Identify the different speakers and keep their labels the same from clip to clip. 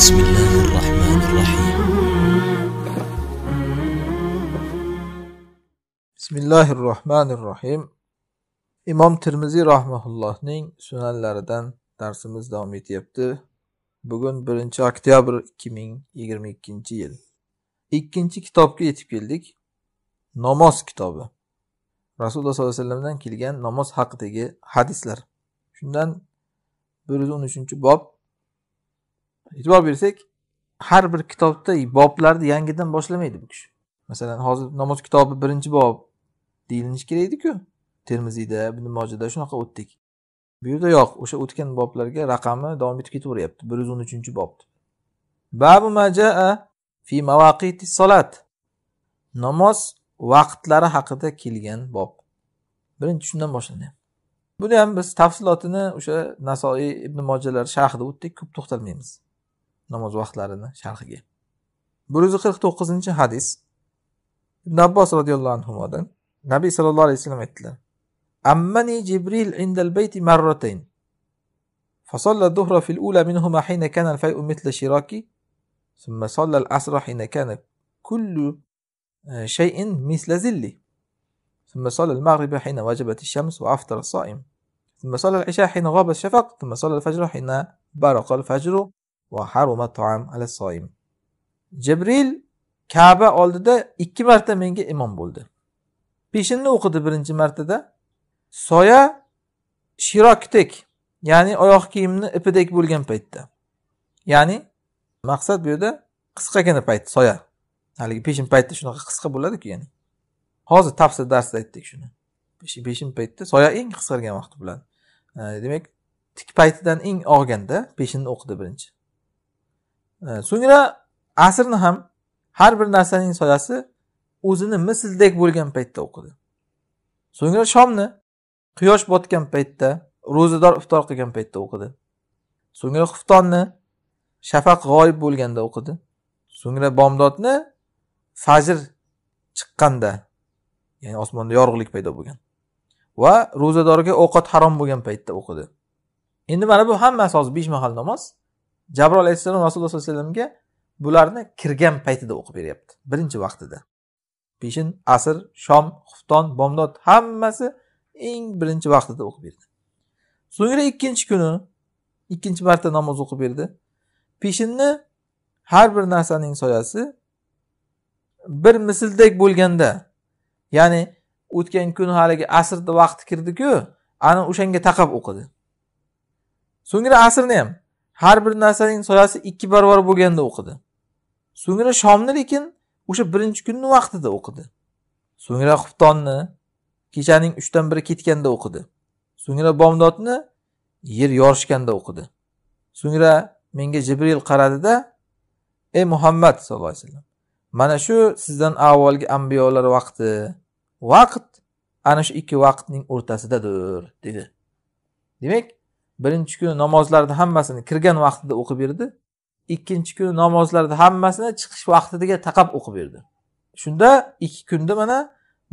Speaker 1: بسم الله الرحمن الرحيم بسم الله الرحمن الرحيم imom termiziy rahmaullohning sunanlaridan darsimiz davom etyapti bugun birinchi oktyabr ikki ming yigirma ikkinchi yil ikkinchi kitobga yetib keldik namoz kitobi rasululloh sollallohu alayhi vasallamdan kelgan namoz haqidagi hadislar shundan bir yuz o'n uchinchi bob e'tibor bersak har bir kitobda boblarni yangidan boshlamaydi bu kishi masalan hozir namoz kitobi birinchi bob deyilishi kerak ediku termiziyda mojida shunaqa o'tdik bu yerda yo'q o'sha o'tgan boblarga raqami davom etib ketaveryapti bir yuz o'n uchinchi bob babu majaa fi mavaqiti solat namoz vaqtlari haqida kelgan bob birinchi shundan boshlanyapti buni ham biz tafsilotini o'sha nasoiy ibn mojalar sharhida o'tdik ko'p to'xtalmaymiz namoz vaqtlarini sharhiga bir yuz qirq to'qqizinchi hadis ibn abbos roziyallohu anhudan nabiy sallallohu alayhi vasallam aytdilar ammani jibril indal bayti marratayn فصلى الظهر في الأولى منهما حين كان الفيء مثل شراكي ثم صلى العصر حين كان كل شيء مثل زلي ثم صلى المغرب حين وجبت الشمس وأفطر الصائم ثم صلى العشاء حين غاب الشفق ثم صلى الفجر حين برق الفجر va haruma taam ala soim jibril kaba oldida ikki marta menga imom bo'ldi peshinni o'qidi birinchi martada soya shirokdek ya'ni oyoq kiyimni ipidek bo'lgan paytda ya'ni maqsad bu yerda qisqagina payt soya haligi peshin paytda shunaqa qisqa bo'ladiku ya'ni hozir tafsir darsida aytdik shuni peshin paytda soya eng qisqargan vaqt bo'ladi demak tik paytidan eng og'ganda peshinni o'qidi birinchi so'ngra asrni ham har bir narsaning soyasi o'zini misldek bo'lgan paytda o'qidi so'ngra shomni quyosh botgan paytda ro'zador iftor qilgan paytda o'qidi so'ngra xuftonni shafaq g'oyib bo'lganda o'qidi so'ngra bomdodni fajr chiqqanda ya'ni osmonda yorug'lik paydo bo'lgan va ro'zadorga ovqat harom bo'lgan paytda o'qidi endi mana bu hammasi hozir besh mahal namoz jabroil alayhissalom rasululloh sallallohu alayhi vasallamga bularni kirgan paytida o'qib beryapti birinchi vaqtida peshin asr shom xufton bomdod hammasi eng birinchi vaqtida o'qib berdi so'ngra ikkinchi kuni ikkinchi marta namoz o'qib berdi peshinni har bir narsaning soyasi bir misldek bo'lganda ya'ni o'tgan kuni haligi asrni vaqti kirdiku ana o'shanga taqab o'qidi so'ngra asrni ham har bir narsaning soyasi ikki barobar bo'lganda o'qidi so'ngra shomni lekin o'sha birinchi kunni vaqtida o'qidi so'ngra xuftonni kechaning uchdan biri ketganda o'qidi so'ngra bomdodni yer yorishganda o'qidi so'ngra menga jibril qaradida ey muhammad sallallohu alayhi vasallam mana shu sizdan avvalgi ambiyolar vaqti vaqt ana shu ikki vaqtning o'rtasidadir dedi demak birinchi kuni namozlarni hammasini kirgan vaqtida o'qib berdi ikkinchi kuni namozlarni hammasini chiqish vaqtiga taqab o'qib berdi shunda ikki kunda mana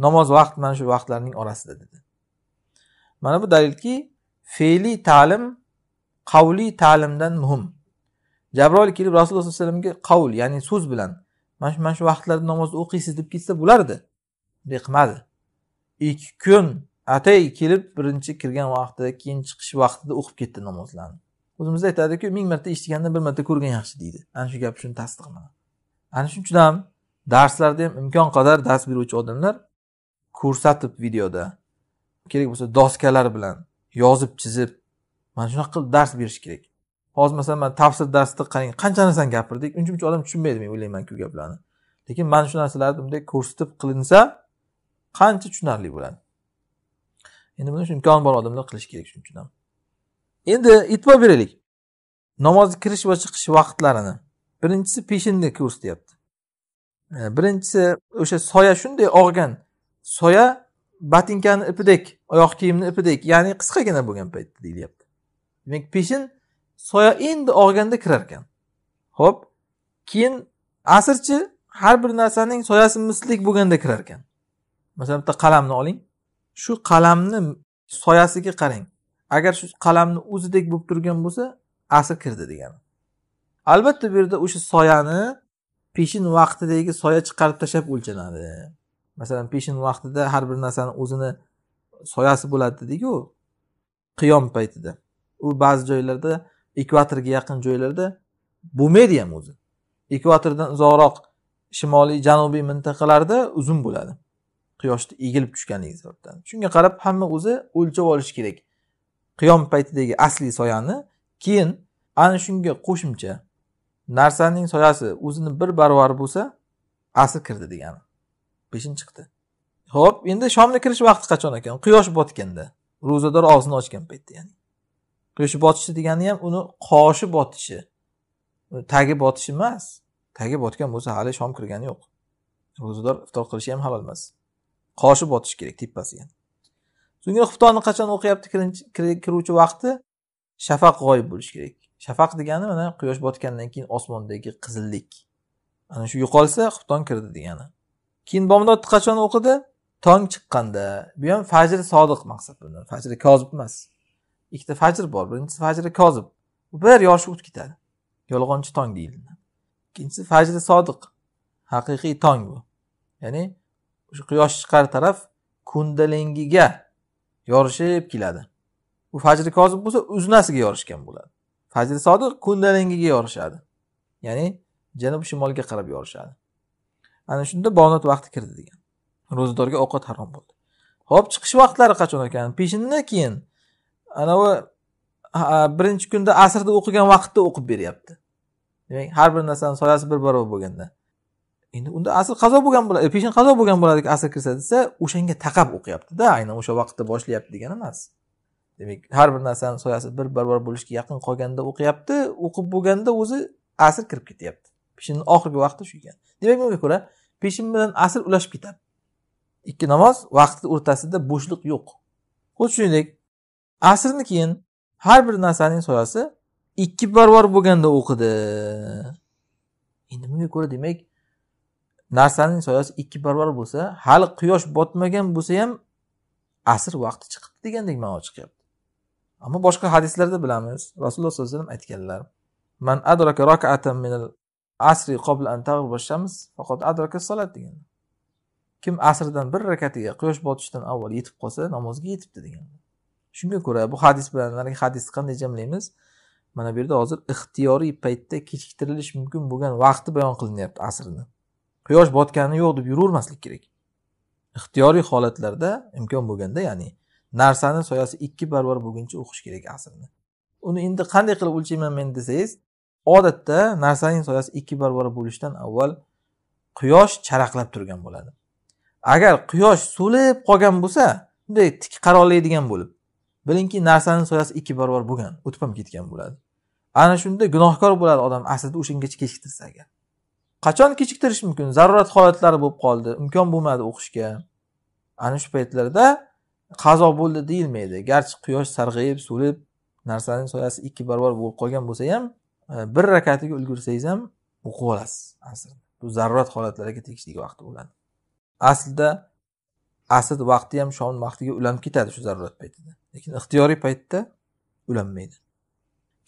Speaker 1: namoz vaqt mana shu vaqtlarning orasida dedi mana bu dalilki fe'liy ta'lim qavliy ta'limdan muhim jabroil kelib rasululloh sallallohu alayhi vasallamga qavl ya'ni so'z bilan mana shu mana shu vaqtlarda namoz o'qiysiz deb ketsa bo'lardi bunday qilmadi ikki kun atay kelib birinchi kirgan vaqtida keyin chiqish vaqtida o'qib ketdi namozlarni o'zimiz aytadiku ming marta eshitgandan bir marta ko'rgan yaxshi deydi ana shu gap shuni tasdiqlaadi ana shuning uchun ham darslarda ham imkon qadar dars beruvchi odamlar ko'rsatib videoda kerak bo'lsa doskalar bilan yozib chizib mana shunaqa qilib dars berish kerak hozir masalan man tafsir darsida qarang qancha narsani gapirdik uncha muncha odam tushunmaydi men o'ylaymanku gaplarni lekin mana shu narsalarni bunday ko'rsatib qilinsa qancha tushunarli bo'ladi endi buni imkoni bor odamlar qilishi kerak shuning uchun ham endi e'tibor beraylik namozga kirish va chiqish vaqtlarini birinchisi peshinni ko'rsatyapti e, birinchisi o'sha soya shunday og'gan soya botinkani ipidek oyoq kiyimni ipidek ya'ni qisqagina bo'lgan paytda deyilyapti demak peshin soya endi og'ganda kirar ekan ho'p keyin asrchi har bir narsaning soyasi mislik bo'lganda kirar ekan masalan bitta qalamni oling shu qalamni soyasiga qarang agar shu qalamni o'zidek bo'lib turgan bo'lsa asr kirdi degani albatta bu yerda o'sha soyani peshin vaqtidagi soya chiqarib tashlab o'lchanadi masalan peshin vaqtida har bir narsani o'zini soyasi bo'ladi dediku qiyom paytida u ba'zi joylarda ekvatorga yaqin joylarda bo'lmaydi ham o'zi ekvatordan uzoqroq shimoliy janubiy mintaqalarda uzun bo'ladi quyoshni egilib tushganligi sababdan shunga qarab hamma o'zi o'lchab olishi kerak qiyom paytidagi asliy soyani keyin ana shunga qo'shimcha narsaning soyasi o'zini bir barobari bo'lsa asr kirdi degani peshin chiqdi ho'p endi shomni kirish vaqti qachon ekan quyosh botganda ro'zador og'zini ochgan paytda ya'ni quyosh botishi degani ham uni qoshi botishi tagi botishi emas tagi botgan bo'lsa hali shom kirgani yo'q ro'zador iftor qilishi ham halol emas qoshi otish kerak tepasiga so'ngra xuftonni qachon o'qiyapti kiruvchi vaqti shafaq g'oyib bo'lishi kerak shafaq degani mana quyosh botgandan keyin osmondagi qizillik ana shu yo'qolsa xufton kirdi degani keyin bomdodni qachon o'qidi tong chiqqanda bu ham fajr sodiq maqsad bundan fajri kozib emas ikkita fajr bor birinchisi fajri kozib bir yoshi o'tib ketadi yolg'onchi tong deyiladi ikkinchisi fajri sodiq haqiqiy tong bu ya'ni o'sha quyosh chiqar taraf kundalangiga yorishib keladi u fajri kozib bo'lsa uznasiga yorishgan bo'ladi fajri sodiq kundalangiga yorishadi ya'ni janub shimolga qarab yorishadi ana shunda bonot vaqti kirdi degan ro'zadorga ovqat harom bo'ldi ho'p chiqish vaqtlari qachon ekan peshindan keyin anavi birinchi kunda asrda o'qigan vaqtda o'qib beryapti demak har bir narsani soyasi bir barobar bo'lganda endi unda asr qazo bo'lgan bo'ladi e, peshin qazo bo'lgan bo'ladi asr kirsa desa o'shanga taqab o'qiyaptida aynan o'sha vaqtda boshlayapti degani emas demak har bir narsani soyasi bir barobar bo'lishga yaqin qolganda o'qiyapti o'qib bo'lganda o'zi asr kirib ketyapti peshinni oxirgi vaqti shu ekan demak bunga ko'ra peshin bilan asr ulashib ketadi ikki namoz vaqtni o'rtasida bo'shliq yo'q xuddi shuningdek asrni keyin har bir narsaning soyasi ikki barobar bo'lganda o'qidi endi bunga ko'ra demak narsaning soyasi ikki barobar bo'lsa hali quyosh botmagan bo'lsa ham asr vaqti chiqibdi degandek ma'no chiqyapti ammo boshqa hadislarda bilamiz rasululloh sollallohu alayhi vasallam aytganlar man adraka asri qabla an shams faqat adraka salat degan kim asrdan bir rakatiga quyosh botishdan avval yetib qolsa namozga yetibdi degan shunga ko'ra bu hadis bilan narigi hadisni qanday jamlaymiz mana bu yerda hozir ixtiyoriy paytda kechiktirilishi mumkin bo'lgan vaqti bayon qilinyapti asrni quyosh botgani yo'q deb yuravermaslik kerak ixtiyoriy holatlarda imkon bo'lganda ya'ni narsani soyasi ikki barobar bo'lguncha o'qish kerak aslni uni endi qanday qilib o'lchayman men desangiz odatda narsaning soyasi ikki barobar bo'lishidan avval quyosh charaqlab turgan bo'ladi agar quyosh so'lib qolgan bo'lsa bunday tik qarolaydigan bo'lib bilingki narsani soyasi ikki barobar bo'lgan o'tib ham ketgan bo'ladi ana shunda gunohkor bo'ladi odam aslida o'shangacha kechiktirsa agar qachon kechiktirish mumkin zarurat holatlari bo'lib qoldi imkon bo'lmadi o'qishga ana shu paytlarda qazo bo'ldi deyilmaydi garchi quyosh sarg'ayib so'lib narsaning soyasi ikki barobar bo'lib qolgan bo'lsa ham e, bir rakatiga ulgursangiz ham o'qib olasiz bu zarurat holatlarga tegishli vaqt bo'ladi aslida asr vaqti ham shom vaqtiga ulanib ketadi shu zarurat paytida lekin ixtiyoriy paytda ulanmaydi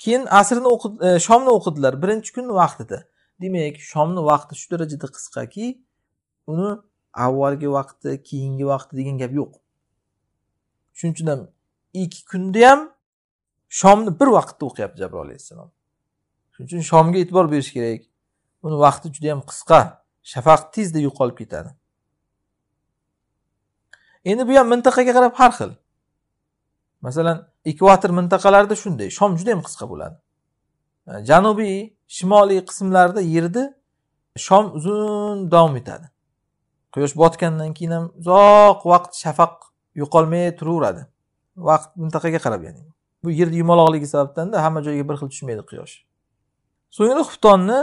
Speaker 1: keyin asrni e, shomni o'qidilar birinchi kun vaqtida demak shomni vaqti shu darajada qisqaki uni avvalgi vaqti keyingi vaqti degan gap yo'q shuning uchun ham ikki kunda ham shomni bir vaqtda o'qiyapti jabroil alayhissalom shuning uchun shomga e'tibor berish kerak uni vaqti juda yam qisqa shafaq tezda yo'qolib ketadi endi bu ham mintaqaga qarab har xil masalan ekvator mintaqalarida shunday shom juda yam qisqa bo'ladi janubiy shimoliy qismlarida yerda shom uzun davom etadi quyosh botgandan keyin ham uzoq vaqt shafaq yo'qolmay turaveradi vaqt mintaqaga qarab ya'ni bu yerni yumaloqligi sababdan da hamma joyga bir xil tushmaydi quyosh so'ngra xuftonni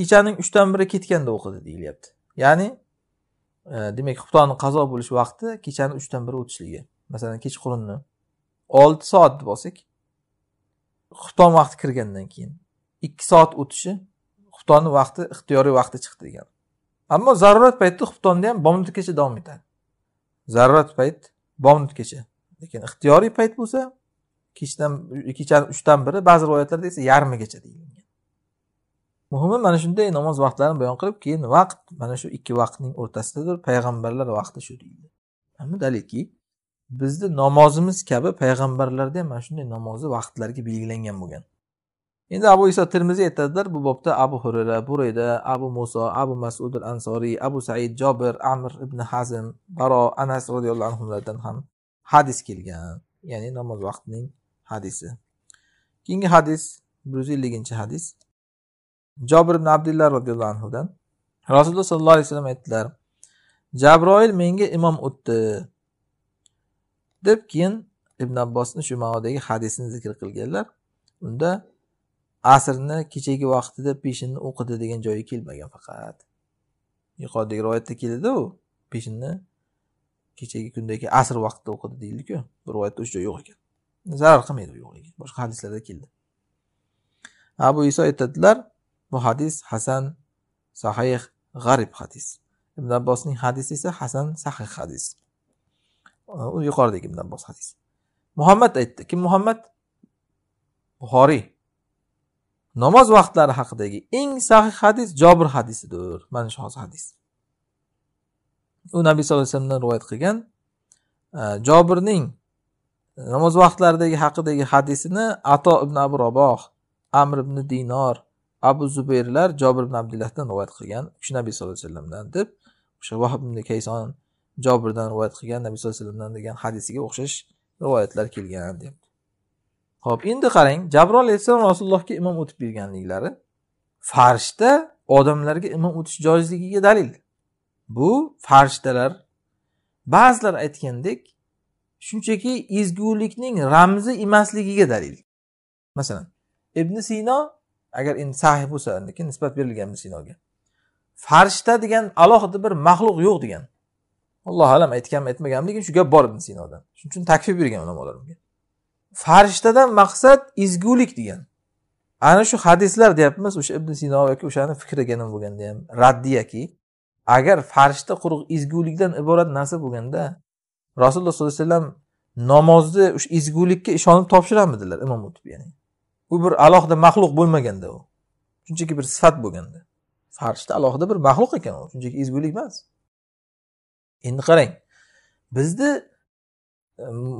Speaker 1: kechaning uchdan biri ketganda o'qidi deyilyapti ya'ni e, demak xuftonni qazo bo'lish vaqti kechani uchdan biri o'tishligi masalan kechqurunni olti soat deb olsak xufton vaqti kirgandan keyin ikki soat o'tishi xuftonni vaqti ixtiyoriy vaqti chiqdi degan ammo zarurat paytda xuftonda ham bo minutgacha davom etadi zarurat payt bo minutgacha lekin ixtiyoriy payt bo'lsa kechdan kechani uchdan biri ba'zi rivoyatlarda esa yarmigacha deyilgan muhimi mana shunday namoz vaqtlarini bayon qilib keyin vaqt mana shu ikki vaqtning o'rtasidadir payg'ambarlar vaqti shu deyildi ammo dalilki bizni namozimiz kabi payg'ambarlarda ham mana shunday namozni vaqtlarga belgilangan bo'lgan endi abu iso termiziy aytadilar bu bobda abu hurara burayda abu muso abu masud al ansoriy abu said jobir amr ibn hazm baro anas roziyallohu anhulardan ham hadis kelgan ya'ni namoz vaqtining hadisi keyingi hadis bir yuz elliginchi hadis jobir ibn abdillah roziyallohu anhudan rasululloh sollallohu alayhi vasallam aytdilar jabroil menga imom o'tdi deb keyin ibn abbosni shu ma'nodagi hadisini zikr qilganlar unda asrni kechagi vaqtida peshinni o'qidi degan joyi kelmagan faqat yuqoridagi rivoyatda keladi u peshinni kechagi kundagi asr vaqtida o'qidi deyildiku bu rivoyatda o'sha joy yo'q ekan zarar qilmaydi yo'qligi boshqa hadislarda keldi abu iso aytadilar bu hadis hasan sahih g'arib hadis ibn abbosning hadisi esa hasan sahih hadis u yuqoridagi ibn abbos hadisi muhammad aytdi kim muhammad buxoriy namoz vaqtlari haqidagi eng sahih hadis jobir hadisidir mana shu hadis u nabiy sallallohu alayhi vasallamdan rivoyat qilgan e, jobirning e, namoz vaqtlaridagi haqidagi hadisini ato ibn abu raboh amr ibn dinor abu zubayrlar jobir ibn abdullahdan rivoyat qilgan kishi nabiy sallallohu alayhi vasallamdan deb o'sha vahib ibn kayson jobirdan rivoyat qilgan nabiy sallallohu alayhi vasallamdan degan hadisiga o'xshash rivoyatlar kelgan deb ho'p endi qarang jabroil alayhissalom rasulullohga imom o'tib berganliklari farishta odamlarga imom o'tish joizligiga dalil bu farishtalar ba'zilar aytgandek shunchaki ezgulikning ramzi emasligiga dalil masalan ibn sino agar endi sahih bo'lsa lekin nisbat berilgan ibn sinoga farishta degan alohida bir maxluq yo'q degan allohu alam aytganmi aytmaganmi lekin shu gap bor ibn sinodan shuning uchun takfir bergan ulamolar unga farishtadan maqsad ezgulik degan ana shu hadislar deyapmiz o'sha ibn sino yoki o'shani fikriga nima bo'lganda ham raddiyaki agar farishta quruq ezgulikdan iborat narsa bo'lganda rasululloh sollallohu alayhi vasallam namozni o'sha ezgulikka ishonib topshiramidilar imom o'tib ya'ni u bir alohida maxluq bo'lmaganda u shunchaki bir sifat bo'lganda farishta alohida bir maxluq ekan u shunchaki ezgulik emas endi qarang bizni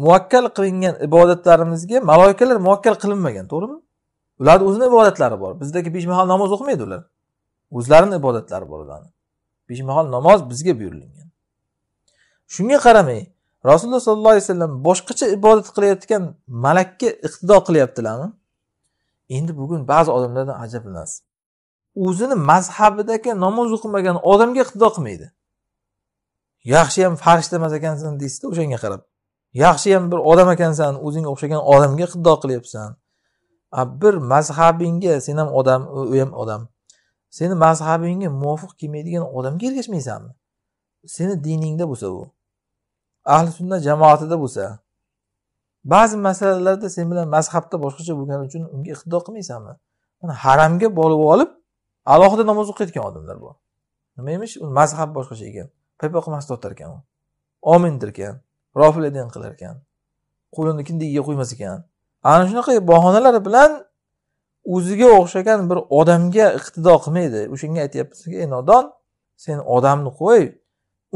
Speaker 1: muvakkal qilingan ibodatlarimizga maloyikalar muvakkal qilinmagan to'g'rimi ularni o'zini ibodatlari bor bizdagi besh mahal namoz o'qimaydi ular o'zlarini ibodatlari bor ularni besh mahal namoz bizga buyurilgan shunga qaramay rasululloh sollallohu alayhi vasallam boshqacha ibodat qilayotgan malakka iqtido qilyaptilarmi endi bugun ba'zi odamlardan ajablanasiz o'zini mazhabidagi namoz o'qimagan odamga iqtido qilmaydi yaxshi ham farishta emas ekansan deysizda o'shanga qarab yaxshiyam bir odam ekansan o'zingga o'xshagan odamga qiddo qilyapsan bir mazhabingga sen ham odam u ham odam seni mazhabingga muvofiq kelmaydigan odamga ergashmaysanmi seni diningda bo'lsa u ahli sunna jamoatida bo'lsa ba'zi masalalarda sen bilan mazhabda boshqacha bo'lgani uchun unga iqtido qilmaysanmi mana haramga borib olib alohida namoz o'qiyotgan odamlar bor nima emish mazhab boshqacha ekan paypoq masdodar ekan u omindir ekan rofilidin qilar ekan qo'lini kindigiga qo'ymas ekan ana shunaqa bahonalar bilan o'ziga o'xshagan bir odamga iqtido qilmaydi o'shanga aytyapmizki ey nodon sen odamni qo'y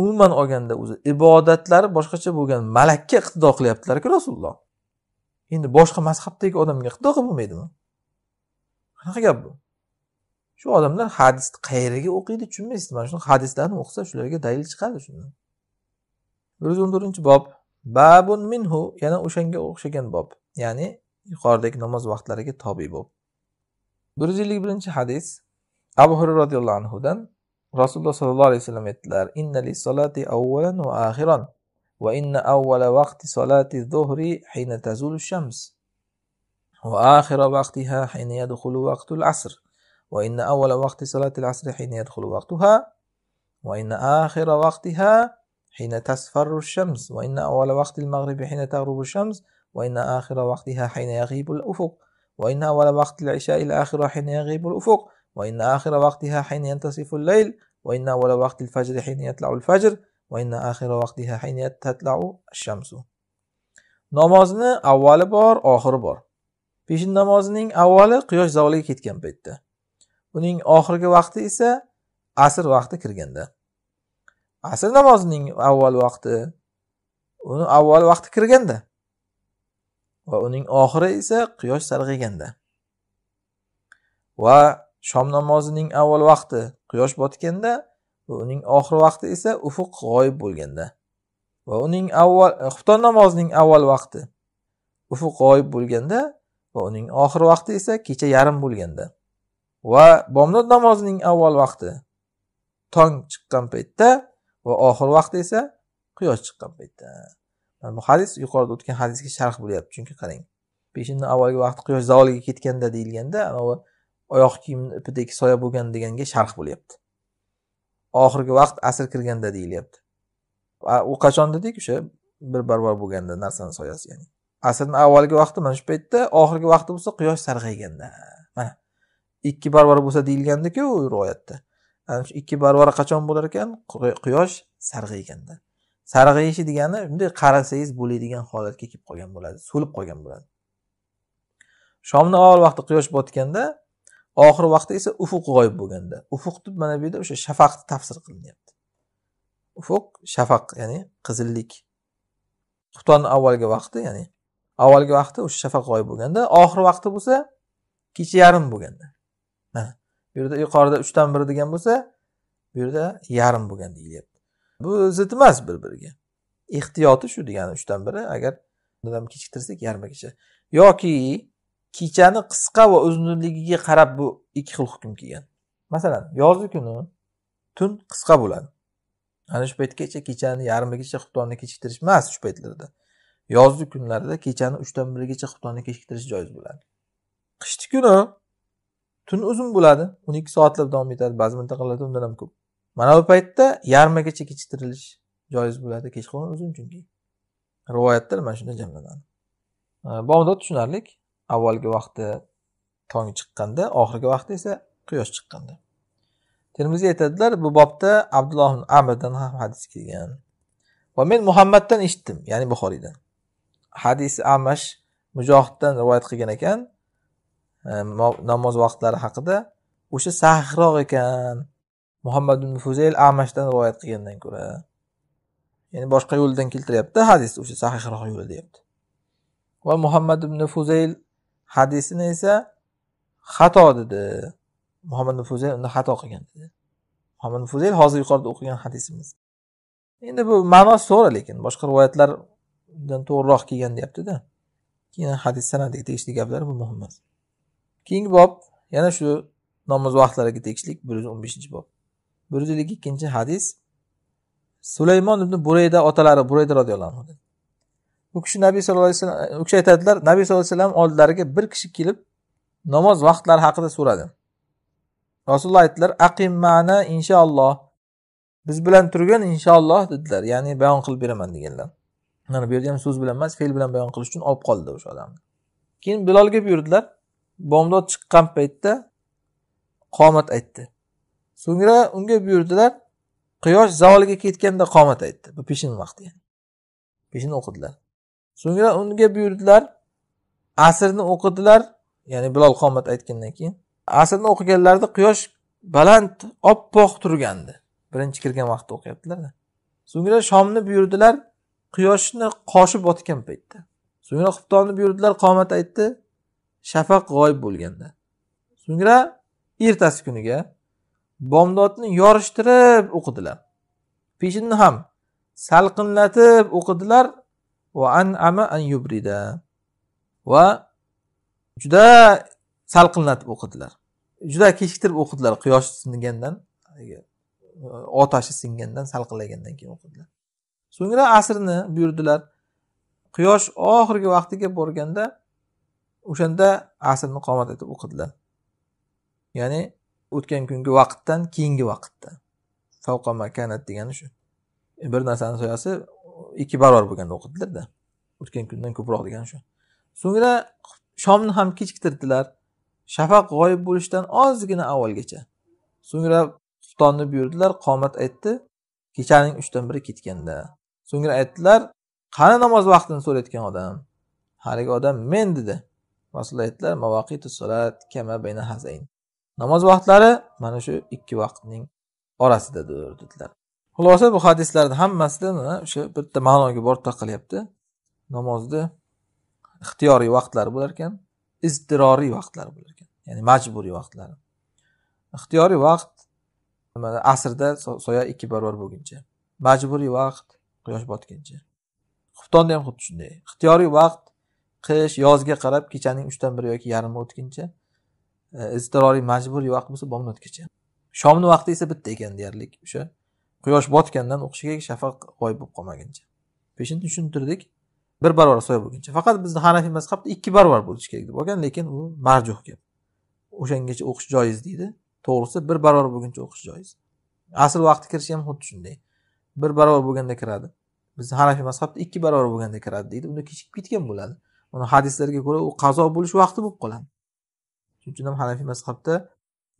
Speaker 1: umuman olganda o'zi ibodatlari boshqacha bo'lgan malakka iqtido qilyaptilarku rasululloh endi boshqa mazhabdagi odamga iqtido qilib bo'lmaydimi qanaqa gap bu shu odamlar hadisni qayeriga o'qiydi tushunmaysiz mana shu hadislarni o'qisa shularga dalil chiqadi shundan bir yuz o'n to'rtinchi bob babun minhu yana o'shanga o'xshagan bob ya'ni yuqoridagi namoz vaqtlariga tobe bob bir yuz ellik birinchi hadis abu hurra roziyallohu anhudan rasululloh sollallohu alayhi vasallam aytdilar innali solati avvalan va axiron va inna avvala vaqti solati zuhri hina tazulu shams va axira vaqtiha hina yadkhulu vaqtul asr va inna avvala vaqti solati al asr hina yadkhulu vaqtuha va inna axira vaqtiha حين تصفر الشمس وإن أول وقت المغرب حين تغرب الشمس وإن آخر وقتها حين يغيب الأفق وإن أول وقت العشاء الآخر حين يغيب الأفق وإن آخر وقتها حين ينتصف الليل وإن أول وقت الفجر حين يطلع الفجر وإن آخر وقتها حين تطلع الشمس namozni avvali bor oxiri bor peshin namozining avvali quyosh zavoliga ketgan paytda uning oxirgi vaqti esa asr vaqti kirganda asr namozining avval vaqti uni avval vaqti kirganda va uning oxiri esa quyosh sarg'ayganda va shom namozining avval vaqti quyosh botganda va uning oxir vaqti esa ufuq g'oyib bo'lganda va uning avval xufton namozining avval vaqti ufuq g'oyib bo'lganda va uning oxir vaqti esa kecha yarim bo'lganda va bomdod namozining avval vaqti tong chiqqan paytda va oxir vaqtda esa quyosh chiqqan paytda bu hadis yuqorida o'tgan hadisga sharh bo'lyapti chunki qarang peshindan avvalgi vaqt quyosh zavoliga ketganda deyilganda anavi oyoq kiyimni ipidek soya bo'lgan deganga sharh bo'lyapti oxirgi vaqt asr kirganda deyilyapti u qachon dedik o'sha bir barvar bo'lganda narsani soyasi ya'ni asrni avvalgi vaqti mana shu paytda oxirgi vaqti bo'lsa quyosh sarg'ayganda mana ikki barvar bo'lsa deyilgandiku u rivoyatda ana shu ikki barvara qachon bo'lar ekan quyosh sarg'ayganda sarg'ayishi degani bunday qarasangiz bo'ladigan holatga kelib qolgan bo'ladi so'lib qolgan bo'ladi shomni avval vaqti quyosh botganda oxiri vaqti esa ufuq g'oyib bo'lganda ufuq deb mana bu yerda o'sha shafaqni tafsir qilinyapti ufuq shafaq ya'ni qizillik xutonni avvalgi vaqti ya'ni avvalgi vaqti o'sha shafaq g'oyib bo'lganda oxiri vaqti bo'lsa kecha yarim bo'lganda mana bu yerda yuqorida uchdan biri degan bo'lsa bu yerda yarim bo'lgan deyilyapti bu zid emas bir biriga ehtiyoti shu degani uchdan biri agar bundan kechiktirsak yarmigacha yoki kechani qisqa va uzunligiga qarab bu ikki xil hukm kelgan masalan yozgi kuni tun qisqa bo'ladi ana shu paytgacha kechani yarmigacha xuftonni kechiktirish emas shu paytlarda yozgi kunlarda kechani uchdan birigacha xuftonni kechiktirish joiz bo'ladi qishni kuni tun uzun bo'ladi o'n ikki soatlab davom etadi ba'zi mintaqalarda undan ham ko'p mana bu paytda yarmigacha kechiktirilish joiz bo'ladi kechqurun uzun chunki rivoyatlar mana shunda jamlanadi bomdod tushunarli avvalgi vaqti tong chiqqanda oxirgi vaqti esa quyosh chiqqanda termiziy aytadilar bu bobda abdulloh ibn amrdan ham hadis kelgan va men muhammaddan eshitdim ya'ni buxoriydan hadisi amash mujohiddan rivoyat qilgan ekan Э, namoz vaqtlari haqida o'sha sahroq ekan muhammad ibn fuzayl amashdan rivoyat qilgandan ko'ra ya'ni boshqa yo'ldan keltiryapti hadisni o'sha sahihroq yo'li deyapti va muhammad ibn fuzayl hadisini esa xato dedi muhammad ibn fuzayl unda xato qilgan dedi muhammad ibn fuzayl hozir yuqorida o'qigan hadisimiz endi bu ma'nosi to'g'ri lekin boshqa rivoyatlardan to'g'riroq kelgan deyaptida keyin hadis sanadiga tegishli gaplar bu muhim emas keyingi bob yana shu namoz vaqtlariga tegishli bir yuz o'n beshinchi bob bir yuz ellik ikkinchi hadis sulaymon ibn burayda otalari burayda roziyallohu anhu u kishi nabiy sallallohu alayhi vasallam u kishi aytadilar nabiy sallallohu alayhi vasallam oldilariga bir kishi kelib namoz vaqtlari haqida so'radi rasululloh aytdilar aqim mana inshaalloh biz bilan turgin inshaalloh dedilar ya'ni bayon qilib beraman deganlar mana bu yerda ham so'z bilan emas fe'l bilan bayon qilish uchun olib qoldi o'sha odamni keyin bilolga buyurdilar bomdod chiqqan paytda qomat aytdi so'ngra unga buyurdilar quyosh zavolga ketganda qomat aytdi bu peshin vaqti yani. peshin o'qidilar so'ngra unga buyurdilar asrni o'qidilar ya'ni bilol qomat aytgandan keyin asrni o'qiganlarida quyosh baland oppoq turgandi birinchi kirgan vaqtda o'qiyaptilar so'ngra shomni buyurdilar quyoshni qoshi botgan paytda so'ngra xuftonni buyurdilar qomat aytdi shafaq g'oyib bo'lganda so'ngra ertasi kuniga bomdodni yorishtirib o'qidilar peshinni ham salqinlatib o'qidilar va an ama an yubrida va juda salqinlatib o'qidilar juda kechiktirib o'qidilar quyosh singandan e, otashi singandan salqinlagandan keyin o'qidilar so'ngra asrni buyurdilar quyosh oxirgi vaqtiga borganda o'shanda asrni qomat etib o'qidilar ya'ni o'tgan kungi vaqtdan keyingi vaqtda favqa makanat degani shu e, bir narsani soyasi ikki barobar bo'lganda o'qidilarda o'tgan kundan ko'proq degani shu so'ngra shomni ham kechiktirdilar shafaq g'oyib bo'lishidan ozgina avvalgacha so'ngra xuftonni buyurdilar qomat aytdi kechaning uchdan biri ketganda so'ngra aytdilar qani namoz vaqtini so'rayotgan odam haligi odam men dedi mas'uliyatlar mavaqitu solat kama bayna hazayn namoz vaqtlari mana shu ikki vaqtning orasidadir dedilar xulosa bu hadislarni hammasida mana o'sha bitta ma'noga borib taqalyapti namozni ixtiyoriy vaqtlari bo'lar ekan iztiroriy vaqtlar bo'lar ekan ya'ni majburiy vaqtlar ixtiyoriy vaqt asrda soya ikki barobar bo'lguncha majburiy vaqt quyosh botguncha xuftonda ham xuddi shunday ixtiyoriy vaqt qish yozga qarab kechaning uchdan biri yoki yarmi o'tguncha e, iztiroriy majburiy vaqt bo'lsa bomdodgacha shomni vaqti esa bitta ekan deyarli o'sha quyosh botgandan o'qish shafaq g'oyib bo'lib qolmaguncha peshin tushuntirdik bir barobar soya bo'lguncha faqat bizni hanafiy mazhabda ikki barobar bo'lishi kerak deb olgan lekin u marjuh gap o'shangacha o'qish joiz deydi to'g'risi bir barobar bo'lguncha o'qish joiz asl vaqti kirishi ham xuddi shunday bir barobar bo'lganda kiradi bizni hanafiy mazhabda ikki barobar bo'lganda kiradi deydi unda kechikib ketgan bo'ladi uni hadislarga ko'ra u qazo bo'lish vaqti bo'lib qoladi shuning uchun ham hanafiy mazhabda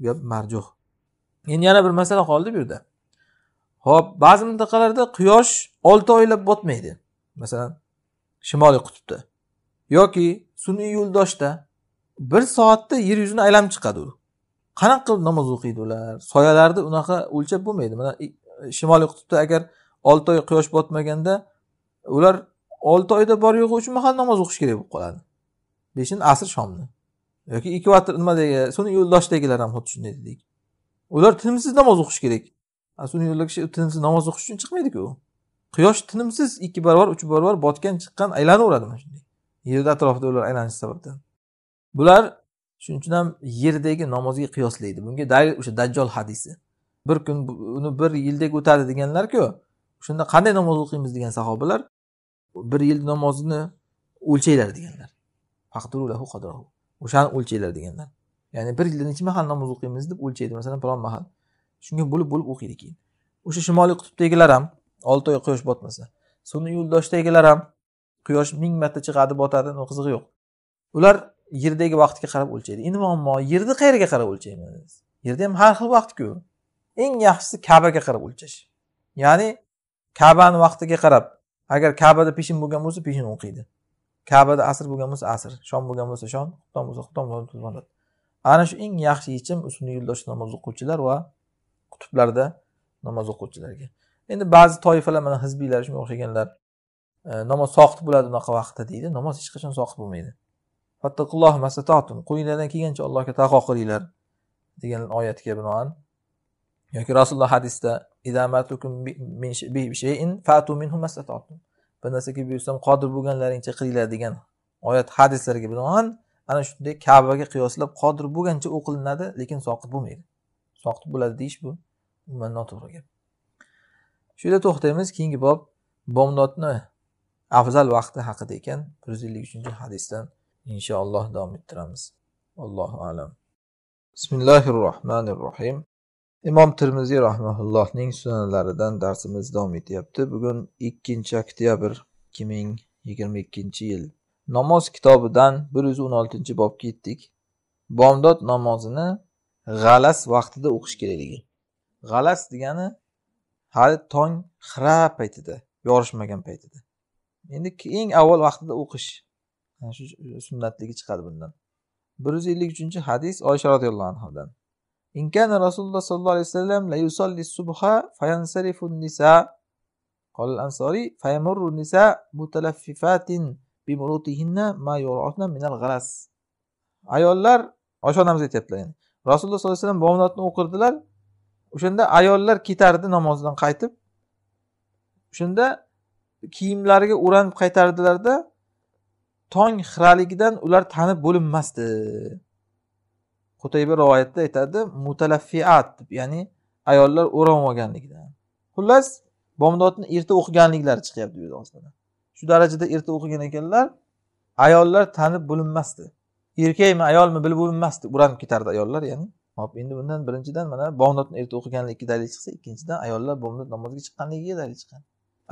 Speaker 1: gap marjuh endi yana bir masala qoldi bu yerda ho'p ba'zi mintaqalarda quyosh olti oylab botmaydi masalan shimoliy qutbda yoki sun'iy yo'ldoshda bir soatda yer yuzini aylanib chiqadi u qanaqa qilib namoz o'qiydi ular soyalarni unaqa o'lchab bo'lmaydi mana shimoliy qutbda agar olti oy quyosh botmaganda ular olti oyda bor yo'g'i uch mahal namoz o'qish kerak bo'lib qoladi beshin asr shomni yoki ikki vaqt nimadagi sun'iy yo'ldoshdagilar ham xuddi shunday dedik ular tinimsiz namoz o'qish kerak sun'iy yo'lda kishi tinimsiz namoz o'qish uchun chiqmaydiku quyosh tinimsiz ikki barobar uch barobar botgan chiqqan aylanaveradi mana shunday yerni atrofida ular aylanishi sababdan bular shuning uchun ham yerdagi namozga qiyoslaydi bunga dalil o'sha dajjol hadisi bir kun uni bir yildek o'tadi deganlarku shunda qanday namoz o'qiymiz degan sahobalar bir yil namozini o'lchanglar deganlar o'shani o'lchanglar deganlar ya'ni bir yilda necha mahal namoz o'qiymiz deb o'lchaydi masalan palon mahal shunga bo'lib bo'lib o'qiydi keyin o'sha shimoliy qutbdagilar ham olti oy quyosh botmasa sun'iy yo'ldoshdagilar ham quyosh ming marta chiqadi botadi qizig'i yo'q ular yerdagi vaqtga qarab o'lchaydi endi muammo yerni qayerga qarab o'lchaymiz yerda ham har xil vaqtku eng yaxshisi kabaga qarab o'lchash ya'ni kabani vaqtiga qarab agar kabada peshin bo'lgan bo'lsa peshin o'qiydi kabada asr bo'lgan bo'lsa asr shom bo'lgan bo'lsa shom xufton bo'lsa xufton ana shu eng yaxshi yechim usuni yo'ldosh namoz o'quvchilar va qutblarda namoz o'quvchilarga endi ba'zi toifalar mana hizbiylar shunga o'xshaganlar e, namoz soqit bo'ladi unaqa vaqtda deydi namoz hech qachon soqit bo'lmaydi fattaqulloh qo'linglardan kelgancha allohga taqvo qilinglar degan oyatga binoan yoki rasululloh hadisda bir narsaga buyursam qodir bo'lganlaringcha qilinglar degan oyat hadislarga binoan ana shunday kabaga qiyoslab qodir bo'lgancha o'qilinadi lekin soqit bo'lmaydi soqit bo'ladi deyish bu umuman noto'g'ri gap shu yerda to'xtaymiz keyingi bob bomdodni afzal vaqti haqida ekan bir yuz ellik uchinchi hadisdan inshaalloh davom ettiramiz allohu alam bismillahi rohmanir rohim imom termiziy rahmaullohning sunanlaridan darsimiz davom etyapti bugun ikkinchi oktyabr ikki ming yigirma ikkinchi yil namoz kitobidan bir yuz o'n oltinchi bobga yetdik bomdod namozini g'alas vaqtida o'qish kerakligi g'alas degani hali tong xira paytida yorishmagan paytida endi eng avval vaqtida o'qish shu sunnatligi chiqadi bundan bir yuz ellik uchinchi hadis oysha roziyallohu anhudan إن كان رسول الله صلى الله عليه وسلم ليصلي الصبح فينصرف النساء قال الأنصاري فيمر النساء متلففات بمروتهن ما يرعتن من الغلس ayollar oshxonamiz aytyaptilar yani. rasululloh sollallohu alayhi vasallam bomdodni o'qirdilar o'shanda ayollar ketardi namozdan qaytib o'shanda kiyimlariga o'ranib qaytardilarda tong xiraligidan ular tanib bo'linmasdi qutayba rivoyatda aytadi mutalaffiat deb ya'ni ayollar o'ram olganligidan xullas bomdodni erta o'qiganliklari chiqyapti bu yerda shu darajada erta o'qigan ekanlar ayollar tanib bo'linmasdi erkakmi ayolmi bilib bo'linmasdi uranib ketardi ayollar ya'ni hop endi bundan birinchidan mana bomdodni erta o'qiganligiga dalil chiqsa ikkinchidan ayollar bomdod namoziga chiqqanligiga dalil chiqqan